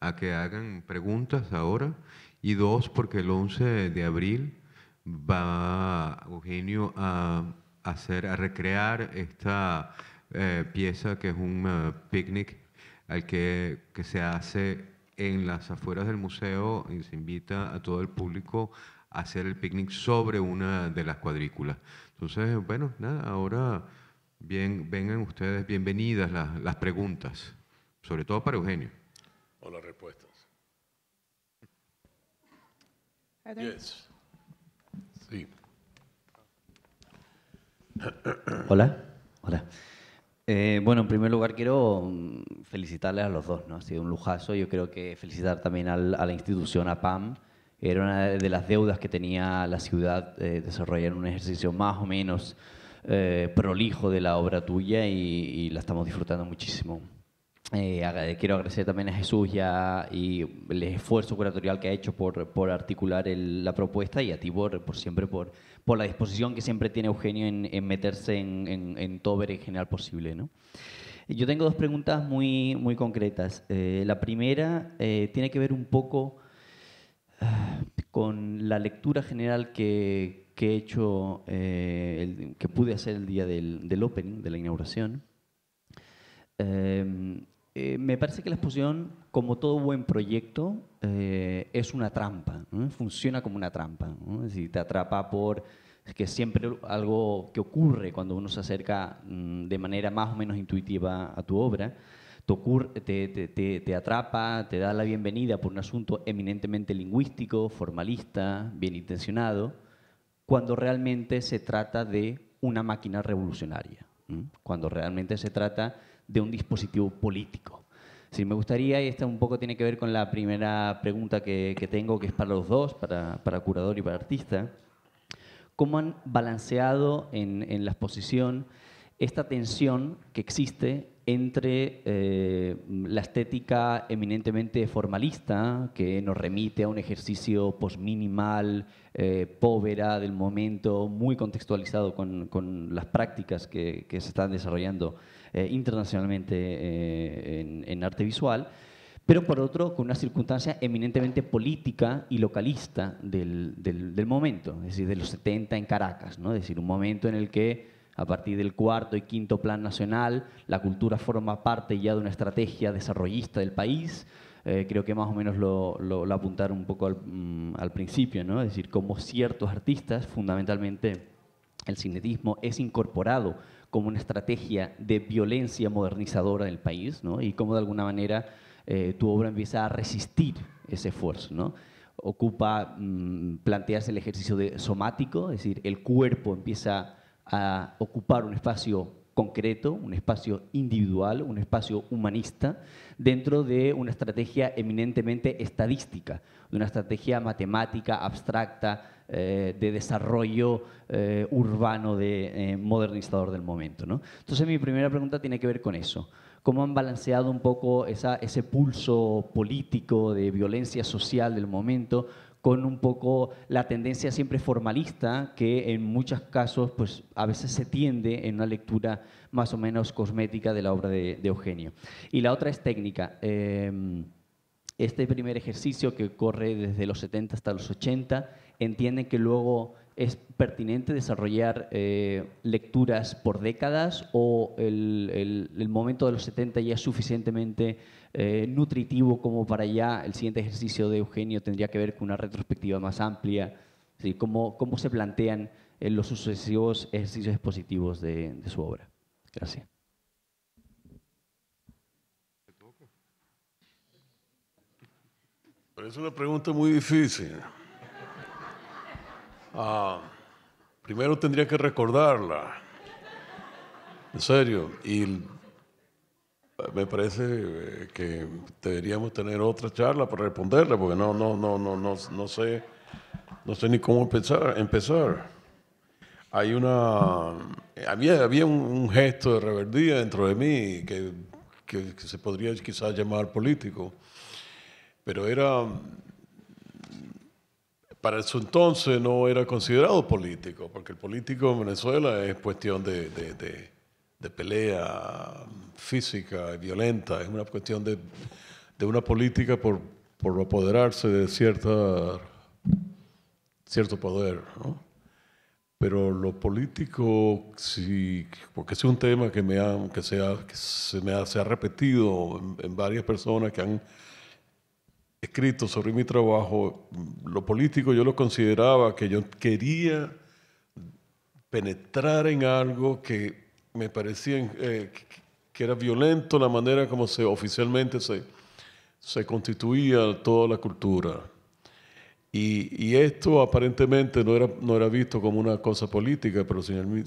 a que hagan preguntas ahora y dos, porque el 11 de abril va Eugenio a hacer, a recrear esta eh, pieza que es un eh, picnic al que se hace en las afueras del museo y se invita a todo el público a hacer el picnic sobre una de las cuadrículas. Entonces, bueno, nada, ahora bien, vengan ustedes, bienvenidas las, preguntas, sobre todo para Eugenio. O las respuestas. Yes. Sí. Hola, hola. Eh, bueno, en primer lugar quiero mm, felicitarles a los dos, ¿no? Ha sido un lujazo. Yo creo que felicitar también a la institución, a PAM, era una de las deudas que tenía la ciudad eh, desarrollar un ejercicio más o menos eh, prolijo de la obra tuya y, la estamos disfrutando muchísimo. Eh, quiero agradecer también a Jesús ya y el esfuerzo curatorial que ha hecho por, por articular la propuesta y a ti por, siempre por, por, la disposición que siempre tiene Eugenio en, meterse en, todo ver en general posible. ¿no? Yo tengo dos preguntas muy, muy concretas. la primera tiene que ver un poco... Ah, con la lectura general que, he hecho, eh, que pude hacer el día del, opening, de la inauguración. Eh, eh, me parece que la exposición, como todo buen proyecto, es una trampa, funciona como una trampa. ¿no? Es decir, te atrapa por que siempre algo que ocurre cuando uno se acerca mm, de manera más o menos intuitiva a tu obra te, atrapa, te da la bienvenida por un asunto eminentemente lingüístico, formalista, bien intencionado, cuando realmente se trata de una máquina revolucionaria, cuando realmente se trata de un dispositivo político. Si me gustaría, y esto un poco tiene que ver con la primera pregunta que, que tengo, que es para los dos, para, para, curador y para artista, ¿cómo han balanceado en, en la exposición esta tensión que existe entre eh, la estética eminentemente formalista, que nos remite a un ejercicio posminimal, minimal eh, povera del momento, muy contextualizado con, con las prácticas que, que, se están desarrollando eh, internacionalmente en, arte visual, pero por otro con una circunstancia eminentemente política y localista del, del, del, momento, es decir, de los 70 en Caracas, ¿no? es decir, un momento en el que a partir del cuarto y quinto plan nacional, la cultura forma parte ya de una estrategia desarrollista del país. Eh, creo que más o menos lo, apuntaron un poco mm, al, principio, ¿no? es decir, cómo ciertos artistas, fundamentalmente el cinetismo, es incorporado como una estrategia de violencia modernizadora del país ¿no? y cómo de alguna manera eh, tu obra empieza a resistir ese esfuerzo. ¿no? Ocupa mm, plantearse el ejercicio de somático, es decir, el cuerpo empieza a ocupar un espacio concreto, un espacio individual, un espacio humanista, dentro de una estrategia eminentemente estadística, de una estrategia matemática, abstracta, eh, de desarrollo eh, urbano, de eh, modernizador del momento. Entonces mi primera pregunta tiene que ver con eso. ¿Cómo han balanceado un poco esa, ese pulso político de violencia social del momento con un poco la tendencia siempre formalista que en muchos casos pues, a veces se tiende en una lectura más o menos cosmética de la obra de, Eugenio. Y la otra es técnica. Em, este primer ejercicio que corre desde los 70 hasta los 80 entiende que luego es pertinente desarrollar eh, lecturas por décadas o el, el, momento de los 70 ya es suficientemente eh, nutritivo como para ya el siguiente ejercicio de Eugenio tendría que ver con una retrospectiva más amplia, ¿sí? ¿Cómo, cómo se plantean eh, los sucesivos ejercicios expositivos de, su obra. Gracias. es una pregunta muy difícil. Ah, primero tendría que recordarla. En serio. Y me parece eh, que deberíamos tener otra charla para responderle, porque no, no, no, no, no, sé, no sé ni cómo empezar. empezar. Hay una, había, había un, gesto de rebeldía dentro de mí que, se podría quizás llamar político, pero era, para su entonces no era considerado político, porque el político en Venezuela es cuestión de de pelea física y violenta, es una cuestión de, una política por, apoderarse de cierto poder. Pero lo político, sí, porque es un tema que, me ha, que, se, ha, me ha, repetido en varias personas que han escrito sobre mi trabajo, lo político yo lo consideraba que yo quería penetrar en algo que me parecía eh, que era violento la manera como se oficialmente se, se constituía toda la cultura. Y, esto aparentemente no era, no era visto como una cosa política, pero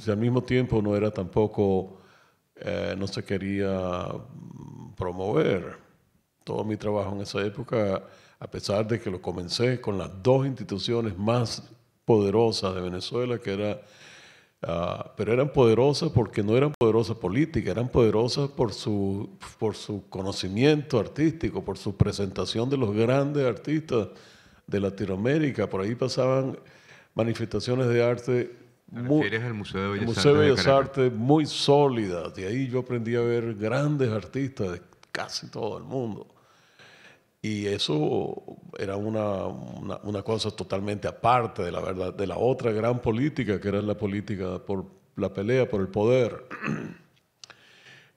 al, mismo tiempo no era tampoco, eh, no se quería promover. Todo mi trabajo en esa época, a pesar de que lo comencé con las dos instituciones más poderosas de Venezuela, que era Ah, pero eran poderosas porque no eran poderosas políticas, eran poderosas por su, por su conocimiento artístico, por su presentación de los grandes artistas de Latinoamérica. Por ahí pasaban manifestaciones de arte. muy, Museo de Bellas, Museo de Bellas Artes muy sólidas. De ahí yo aprendí a ver grandes artistas de casi todo el mundo. Y eso era una, una, cosa totalmente aparte de la verdad, de la otra gran política, que era la política por la pelea por el poder.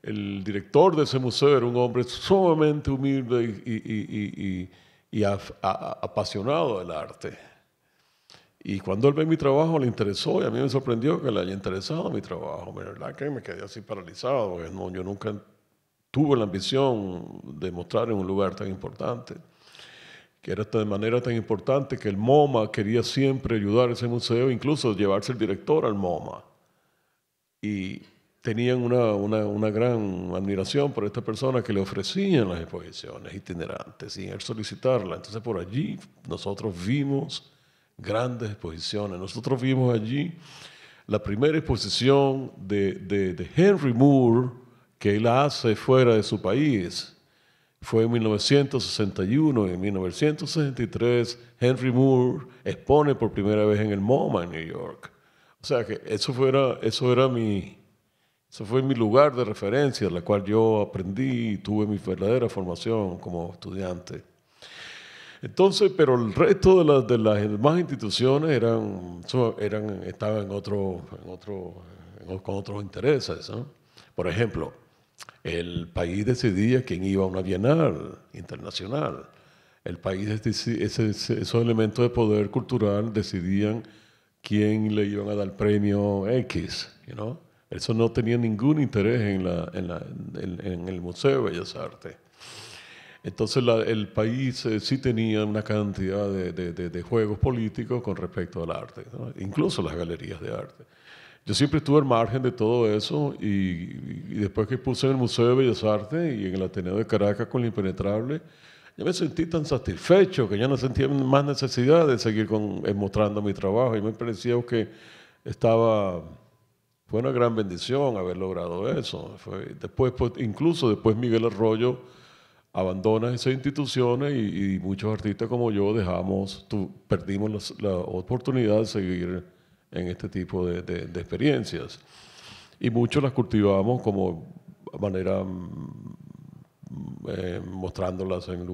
El director de ese museo era un hombre sumamente humilde y, apasionado del arte. Y cuando él ve mi trabajo le interesó y a mí me sorprendió que le haya interesado mi trabajo. La que me quedé así paralizado, no, yo nunca tuvo la ambición de mostrar en un lugar tan importante, que era de manera tan importante que el MoMA quería siempre ayudar a ese museo, incluso llevarse el director al MoMA. Y tenían una, gran admiración por esta persona que le ofrecían las exposiciones itinerantes sin él solicitarla. Entonces por allí nosotros vimos grandes exposiciones. Nosotros vimos allí la primera exposición de Henry Moore, que él hace fuera de su país. Fue en 1961, en 1963, Henry Moore expone por primera vez en el MoMA en New York. O sea que eso, era mi, eso fue mi lugar de referencia, la cual yo aprendí y tuve mi verdadera formación como estudiante. Entonces, pero el resto de, las demás instituciones eran, eran, estaban con otros intereses. Por ejemplo, el país decidía quién iba a una bienal internacional. El país, esos elementos de poder cultural decidían quién le iban a dar premio X. Eso no tenía ningún interés en, la, en, el Museo de Bellas Artes. Entonces el país eh, sí tenía una cantidad de, juegos políticos con respecto al arte, incluso las galerías de arte. Yo siempre estuve al margen de todo eso y, después que puse en el Museo de Bellas Artes y en el Ateneo de Caracas con lo impenetrable, ya me sentí tan satisfecho que ya no sentía más necesidad de seguir con, eh, mostrando mi trabajo y me parecía que estaba fue una gran bendición haber logrado eso. después, pues, incluso después Miguel Arroyo abandona esas instituciones y, muchos artistas como yo dejamos, tu, perdimos la oportunidad de seguir en este tipo de, de, experiencias. Y muchos las cultivamos como manera mm, eh, mostrándolas en,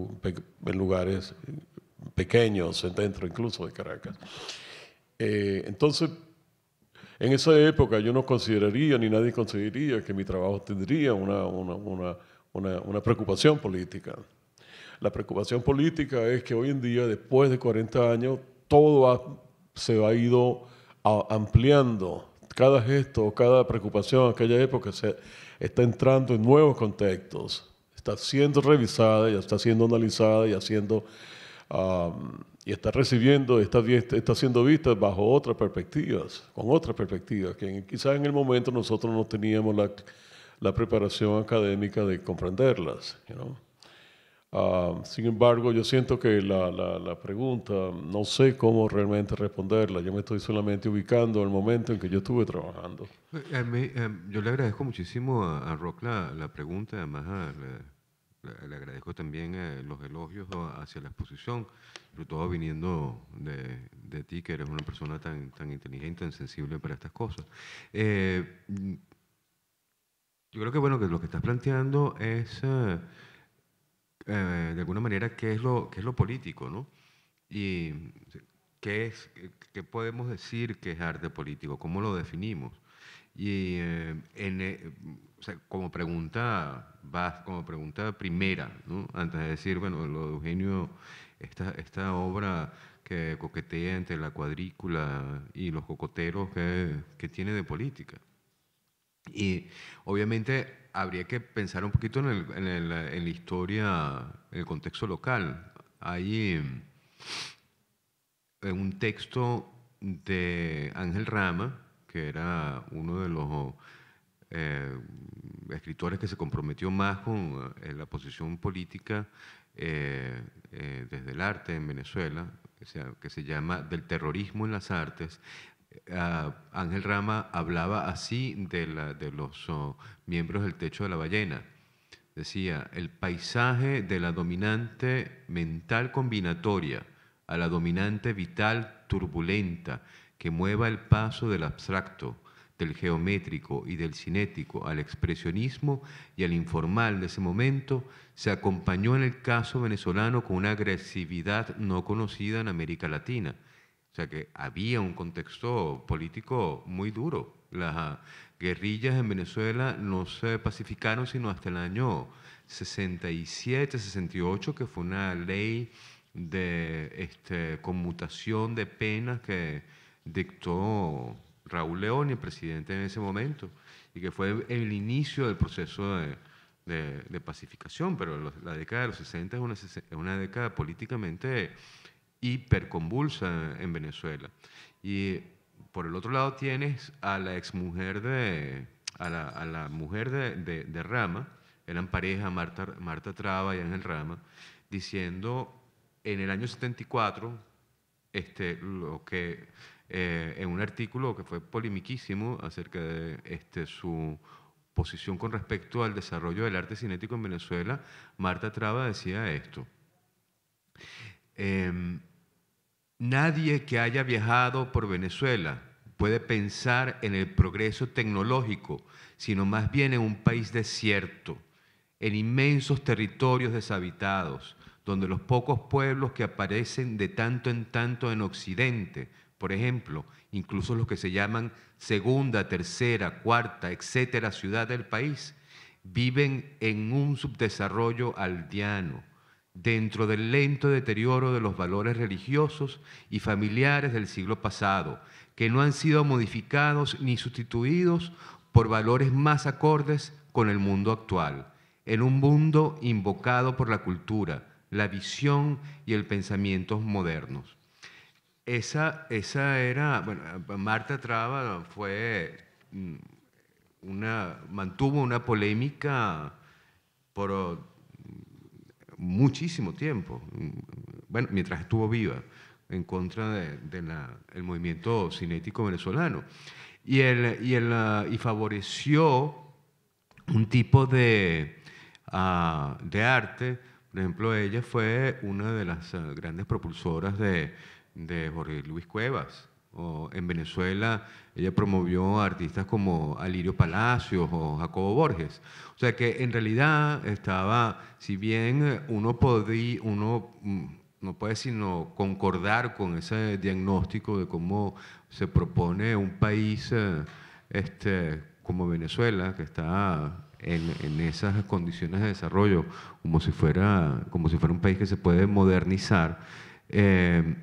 lugares pequeños, dentro incluso de Caracas. Eh, entonces, en esa época yo no consideraría, ni nadie consideraría que mi trabajo tendría una, una, una, una preocupación política. La preocupación política es que hoy en día, después de 40 años, todo se ha ido ampliando cada gesto cada preocupación en aquella época, se está entrando en nuevos contextos, está siendo revisada, está siendo analizada, y haciendo y está recibiendo, está, está siendo vista bajo otras perspectivas, con otras perspectivas, que quizás en el momento nosotros no teníamos la, preparación académica de comprenderlas. Ah, sin embargo, yo siento que la, la, pregunta, no sé cómo realmente responderla. Yo me estoy solamente ubicando el momento en que yo estuve trabajando. Eh, eh, yo le agradezco muchísimo a, Rock la, la, pregunta, además le agradezco también eh, los elogios hacia la exposición, sobre todo viniendo de, de, ti, que eres una persona tan, tan inteligente, tan sensible para estas cosas. yo creo que bueno, que lo que estás planteando es... Eh, de alguna manera, qué es lo, qué es lo político, ¿no? Y qué, es, qué podemos decir que es arte político, cómo lo definimos. Y eh, en, eh, como, pregunta, como pregunta primera, antes de decir, bueno, lo Eugenio, esta, esta obra que coquetea entre la cuadrícula y los cocoteros qué tiene de política. Y obviamente habría que pensar un poquito en, la historia, en el contexto local. Hay eh, un texto de Ángel Rama, que era uno de los eh, escritores que se comprometió más con eh, la posición política desde el arte en Venezuela, que se llama Del terrorismo en las artes, eh, Ángel Rama hablaba así de, los oh, miembros del techo de la ballena. Decía, el paisaje de la dominante mental combinatoria a la dominante vital turbulenta que mueva el paso del abstracto, del geométrico y del cinético al expresionismo y al informal de ese momento, se acompañó en el caso venezolano con una agresividad no conocida en América Latina o sea que había un contexto político muy duro. Las ah, guerrillas en Venezuela no se pacificaron sino hasta el año 67, 68, que fue una ley de este, conmutación de penas que dictó Raúl León, el presidente en ese momento, y que fue el inicio del proceso de, pacificación, pero la década de los 60 es una década políticamente hiperconvulsa en Venezuela. Y por el otro lado tienes a la exmujer de, a la, mujer de, Rama, eran pareja Marta, Marta Traba y Ángel Rama, diciendo en el año 74, este, lo que, eh, en un artículo que fue polimiquísimo acerca de este, su posición con respecto al desarrollo del arte cinético en Venezuela, Marta Traba decía esto. Em, nadie que haya viajado por Venezuela puede pensar en el progreso tecnológico, sino más bien en un país desierto, en inmensos territorios deshabitados, donde los pocos pueblos que aparecen de tanto en tanto en Occidente, por ejemplo, incluso los que se llaman segunda, tercera, cuarta, etcétera, ciudad del país, viven en un subdesarrollo aldeano, dentro del lento deterioro de los valores religiosos y familiares del siglo pasado, que no han sido modificados ni sustituidos por valores más acordes con el mundo actual, en un mundo invocado por la cultura, la visión y el pensamiento modernos. Esa, esa era, bueno, Marta Traba fue mm, una, mantuvo una polémica por muchísimo tiempo, mm, bueno, mientras estuvo viva, en contra del de, movimiento cinético venezolano. Y, el, y, el, ah, y favoreció un tipo de, ah, de arte, por ejemplo, ella fue una de las ah, grandes propulsoras de, Jorge Luis Cuevas. O en Venezuela ella promovió artistas como Alirio Palacios o Jacobo Borges. O sea que en realidad estaba, si bien eh, uno podría, uno mm, no puede sino concordar con ese diagnóstico de cómo se propone un país eh, este, como Venezuela, que está en, esas condiciones de desarrollo, como si, fuera, como si fuera un país que se puede modernizar. Eh,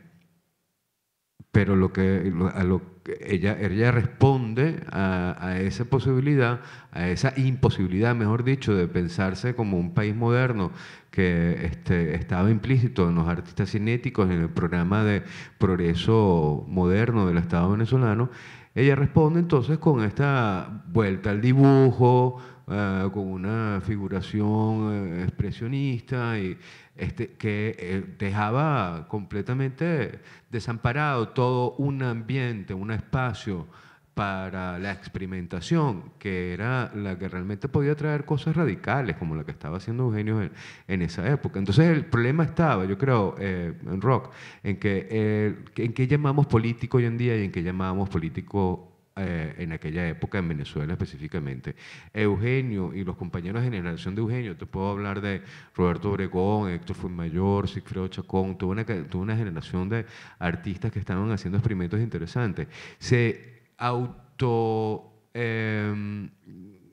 pero lo que, ella, ella responde a, esa posibilidad, a esa imposibilidad, mejor dicho, de pensarse como un país moderno que este, estaba implícito en los artistas cinéticos, en el programa de progreso moderno del Estado venezolano. Ella responde entonces con esta vuelta al dibujo, eh, con una figuración eh, expresionista y este, que eh, dejaba completamente desamparado todo un ambiente, un espacio para la experimentación, que era la que realmente podía traer cosas radicales, como la que estaba haciendo Eugenio en, esa época. Entonces el problema estaba, yo creo, eh, en rock, en que, eh, en qué llamamos político hoy en día y en qué llamamos político eh, en aquella época en Venezuela específicamente. Eugenio y los compañeros de generación de Eugenio, te puedo hablar de Roberto Obregón, Héctor Fuenmayor, Sigfredo Chacón, toda una, una generación de artistas que estaban haciendo experimentos interesantes. Se auto em,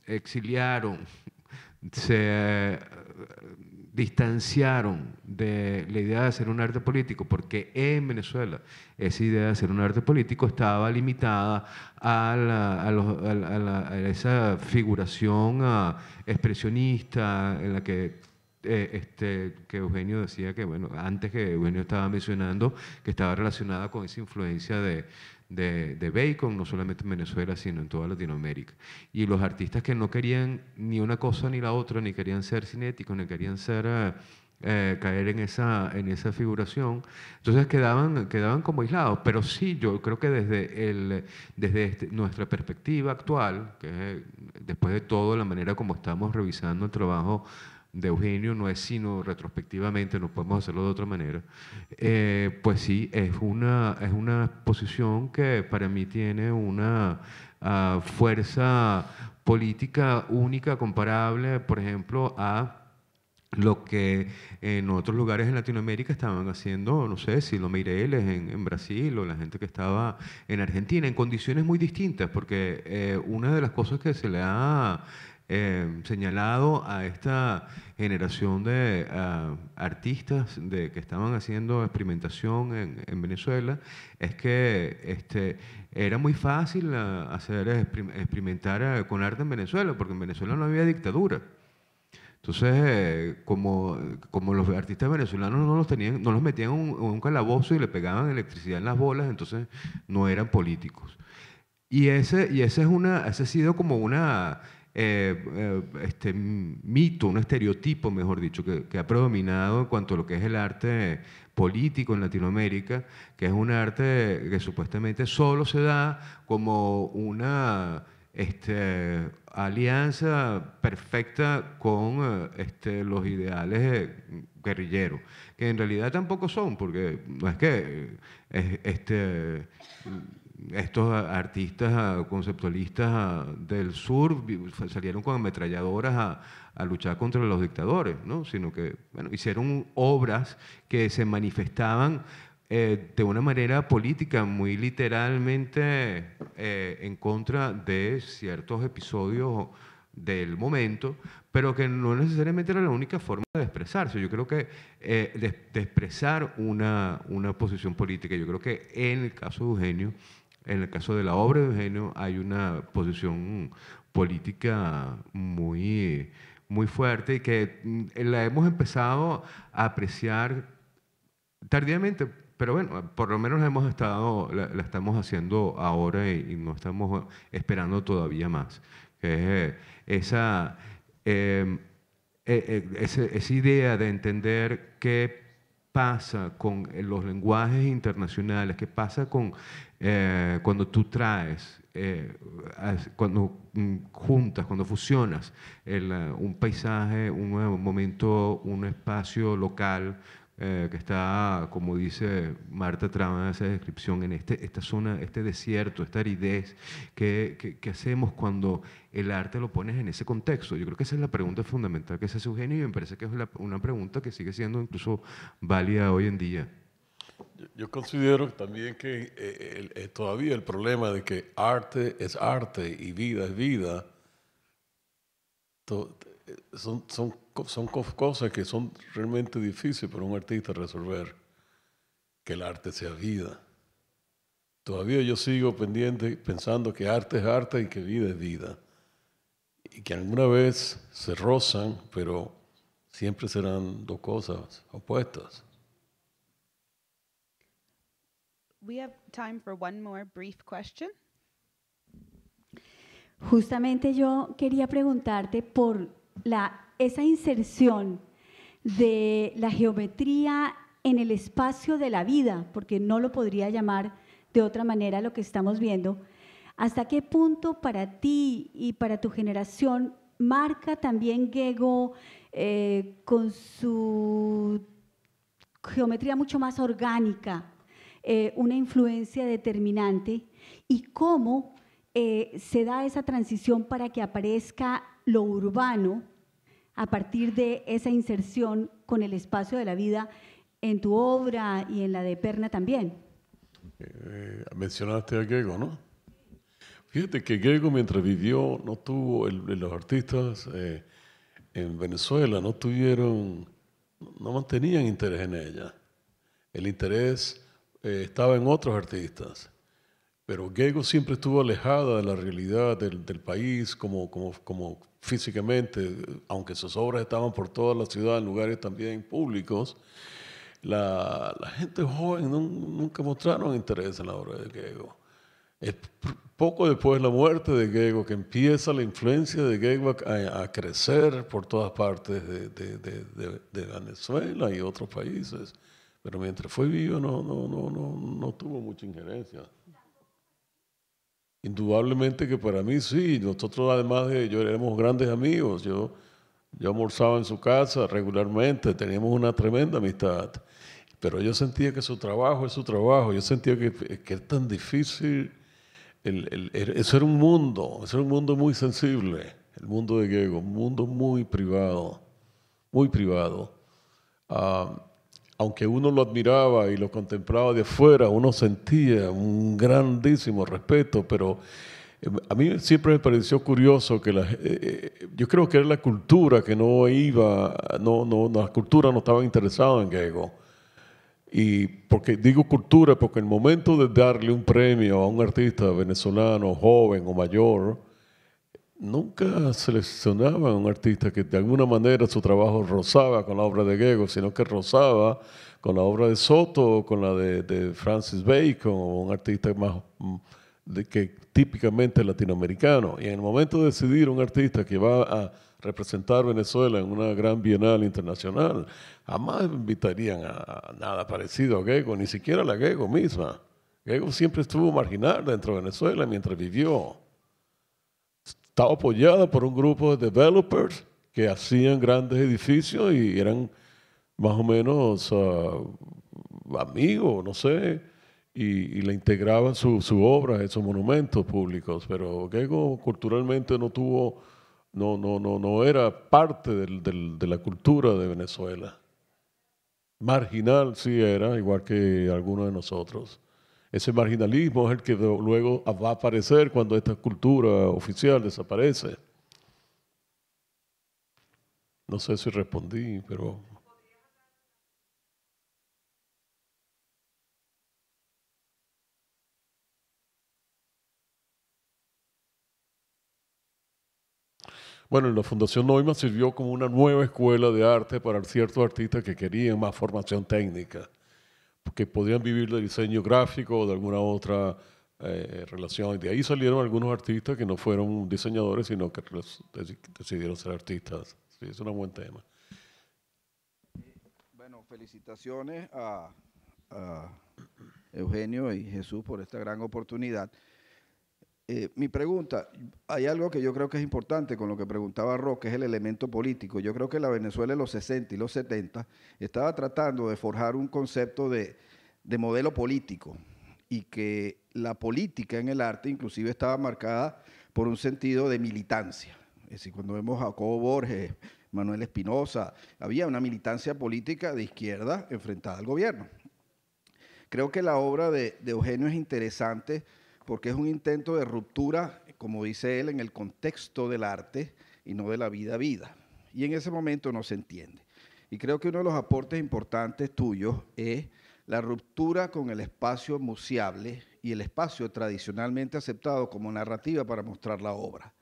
exiliaron, se distanciaron de la idea de hacer un arte político, porque en Venezuela esa idea de hacer un arte político estaba limitada a, a, esa figuración ah, expresionista en la que eh, este, que Eugenio decía que, bueno, antes que Eugenio estaba mencionando, que estaba relacionada con esa influencia de, de, bacon, no solamente en Venezuela, sino en toda Latinoamérica. Y los artistas que no querían ni una cosa ni la otra, ni querían ser cinéticos, ni querían ser... Eh, eh, caer en esa, en esa figuración. Entonces quedaban, quedaban como aislados. Pero sí, yo creo que desde, el, desde este, nuestra perspectiva actual, que después de todo la manera como estamos revisando el trabajo de Eugenio no es sino retrospectivamente, no podemos hacerlo de otra manera, eh, pues sí, es una, es una posición que para mí tiene una ah, fuerza política única, comparable, por ejemplo, a lo que en otros lugares en Latinoamérica estaban haciendo, no sé, si los Meireles en, en, Brasil o la gente que estaba en Argentina, en condiciones muy distintas, porque eh, una de las cosas que se le ha Em, señalado a esta generación de ah, artistas de, que estaban haciendo experimentación en, Venezuela es que este, era muy fácil ah, hacer experimentar ah, con arte en Venezuela, porque en Venezuela no había dictadura. Entonces, eh, como, como los artistas venezolanos no los tenían, no los metían en un, calabozo y le pegaban electricidad en las bolas, entonces no eran políticos. Y ese, y ese es una, ese ha sido como una eh, eh, este mito, un estereotipo, mejor dicho, que, ha predominado en cuanto a lo que es el arte político en Latinoamérica, que es un arte que supuestamente solo se da como una este, alianza perfecta con eh, este, los ideales guerrilleros, que en realidad tampoco son, porque no es que este, estos artistas ah, conceptualistas ah, del sur salieron con ametralladoras a, luchar contra los dictadores, ¿no? sino que hicieron obras que se manifestaban eh, de una manera política, muy literalmente eh, en contra de ciertos episodios del momento, pero que no necesariamente era la única forma de expresarse. Yo creo que eh, de, expresar una posición política, yo creo que en el caso de Eugenio, en el caso de la obra de Eugenio hay una posición política muy, muy fuerte y que mm, la hemos empezado a apreciar tardíamente, pero bueno, por lo menos la hemos estado, la, estamos haciendo ahora y, no estamos esperando todavía más. Eh, em, e, e, esa idea de entender qué pasa con los lenguajes internacionales, qué pasa con eh, cuando tú traes, eh, cuando mm, juntas, cuando fusionas eh, un paisaje, un, momento, un espacio local, que está, como dice Marta Trama en esa descripción, en este, esta zona, este desierto, esta aridez, ¿qué, hacemos cuando el arte lo pones en ese contexto? Yo creo que esa es la pregunta fundamental que se hace Eugenio y me parece que es una pregunta que sigue siendo incluso válida hoy en día. Yo considero también que eh, eh, todavía el problema de que arte es arte y vida es vida eh, son, cosas que son realmente difíciles para un artista resolver, que el arte sea vida. Todavía yo sigo pendiente pensando que arte es arte y que vida es vida. Y que alguna vez se rozan, pero siempre serán dos cosas opuestas. We have time for one more brief question. Justamente yo quería preguntarte por la, esa inserción de la geometría en el espacio de la vida, porque no lo podría llamar de otra manera lo que estamos viendo. ¿Hasta qué punto para ti y para tu generación marca también Gego eh, con su geometría mucho más orgánica eh, una influencia determinante y cómo eh, se da esa transición para que aparezca lo urbano a partir de esa inserción con el espacio de la vida en tu obra y en la de Perna también. Eh, mencionaste a Gego, ¿no? Fíjate que Gego mientras vivió no tuvo, los artistas en Venezuela no tuvieron, no mantenían interés en ella. El interés eh, estaba en otros artistas, pero Gego siempre estuvo alejada de la realidad del, país, como, como, físicamente, aunque sus obras estaban por toda la ciudad, en lugares también públicos, la, gente joven nunca mostraron interés en la obra de Gego. Es poco después de la muerte de Gego que empieza la influencia de Gego a, crecer por todas partes de, de, de Venezuela y otros países. Pero mientras fue vivo no, no, no, no, no tuvo mucha injerencia. Indudablemente que para mí sí, nosotros además de yo éramos grandes amigos, yo, almorzaba en su casa regularmente, teníamos una tremenda amistad, pero yo sentía que su trabajo es su trabajo, yo sentía que, que es tan difícil, el, eso era un mundo, eso era un mundo muy sensible, el mundo de Diego, un mundo muy privado, muy privado. Ah, aunque uno lo admiraba y lo contemplaba de afuera, uno sentía un grandísimo respeto, pero em, a mí siempre me pareció curioso que la, eh, eh, yo creo que era la cultura que no iba, no, no, la cultura no estaba interesada en Gego. Y porque digo cultura, porque el momento de darle un premio a un artista venezolano, joven o mayor, nunca seleccionaban un artista que de alguna manera su trabajo rozaba con la obra de Gego, sino que rozaba con la obra de Soto o con la de, Francis Bacon, o un artista más mm, de, que típicamente latinoamericano. Y en el momento de decidir un artista que va a representar Venezuela en una gran bienal internacional, jamás invitarían a, nada parecido a Gego, ni siquiera a la Gego misma. Gego siempre estuvo marginal dentro de Venezuela mientras vivió estaba apoyada por un grupo de developers que hacían grandes edificios y eran más o menos ah, amigos, no sé, y, le integraban su, su, obra, esos monumentos públicos, pero Gego culturalmente no tuvo, no, no, no, era parte de la cultura de Venezuela. Marginal sí era, igual que algunos de nosotros. Ese marginalismo es el que luego va a aparecer cuando esta cultura oficial desaparece. No sé si respondí, pero... Bueno, la Fundación Neumann sirvió como una nueva escuela de arte para ciertos artistas que querían más formación técnica que podían vivir de diseño gráfico o de alguna otra eh, relación. De ahí salieron algunos artistas que no fueron diseñadores, sino que decidieron ser artistas. es un buen tema. Bueno, felicitaciones a Eugenio y Jesús por esta gran oportunidad. Eh, mi pregunta, hay algo que yo creo que es importante con lo que preguntaba Roque, es el elemento político. Yo creo que la Venezuela en los 60 y los 70 estaba tratando de forjar un concepto de, modelo político y que la política en el arte inclusive estaba marcada por un sentido de militancia. Es decir, cuando vemos a Jacobo Borges, Manuel Espinosa, había una militancia política de izquierda enfrentada al gobierno. Creo que la obra de, de Eugenio es interesante porque es un intento de ruptura, como dice él, en el contexto del arte y no de la vida vida. Y en ese momento no se entiende. Y creo que uno de los aportes importantes tuyos es la ruptura con el espacio museable y el espacio tradicionalmente aceptado como narrativa para mostrar la obra.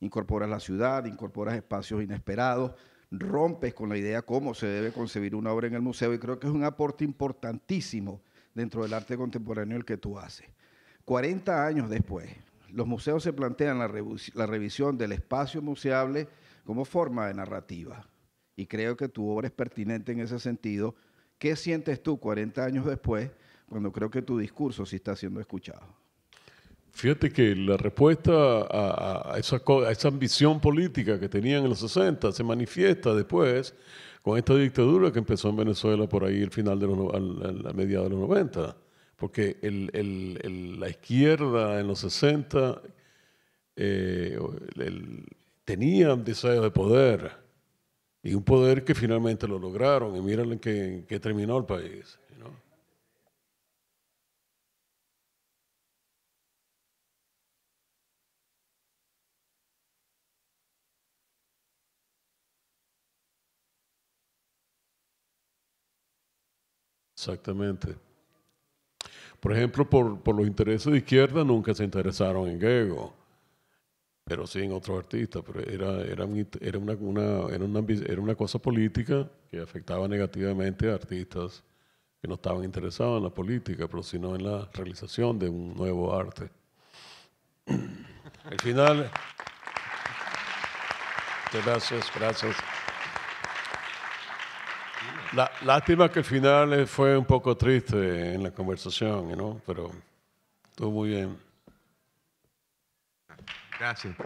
Incorporas la ciudad, incorporas espacios inesperados, rompes con la idea cómo se debe concebir una obra en el museo y creo que es un aporte importantísimo dentro del arte contemporáneo el que tú haces. 40 años después, los museos se plantean la, revisión del espacio museable como forma de narrativa. Y creo que tu obra es pertinente en ese sentido. ¿Qué sientes tú 40 años después cuando creo que tu discurso sí está siendo escuchado? Fíjate que la respuesta a, esa, ambición política que tenían en los 60 se manifiesta después con esta dictadura que empezó en Venezuela por ahí el final de los, a mediados de los 90 porque la izquierda en los 60 eh, tenía deseo de poder y un poder que finalmente lo lograron y miren que, qué terminó el país. Exactamente. Por ejemplo, por, los intereses de izquierda nunca se interesaron en Gego, pero sí en otros artistas. Pero era, era, era, una, era, una, era una cosa política que afectaba negativamente a artistas que no estaban interesados en la política, pero sino en la realización de un nuevo arte. Al final. gracias, gracias. La, lástima que al final eh, fue un poco triste en la conversación, ¿no? Pero estuvo muy bien. Gracias.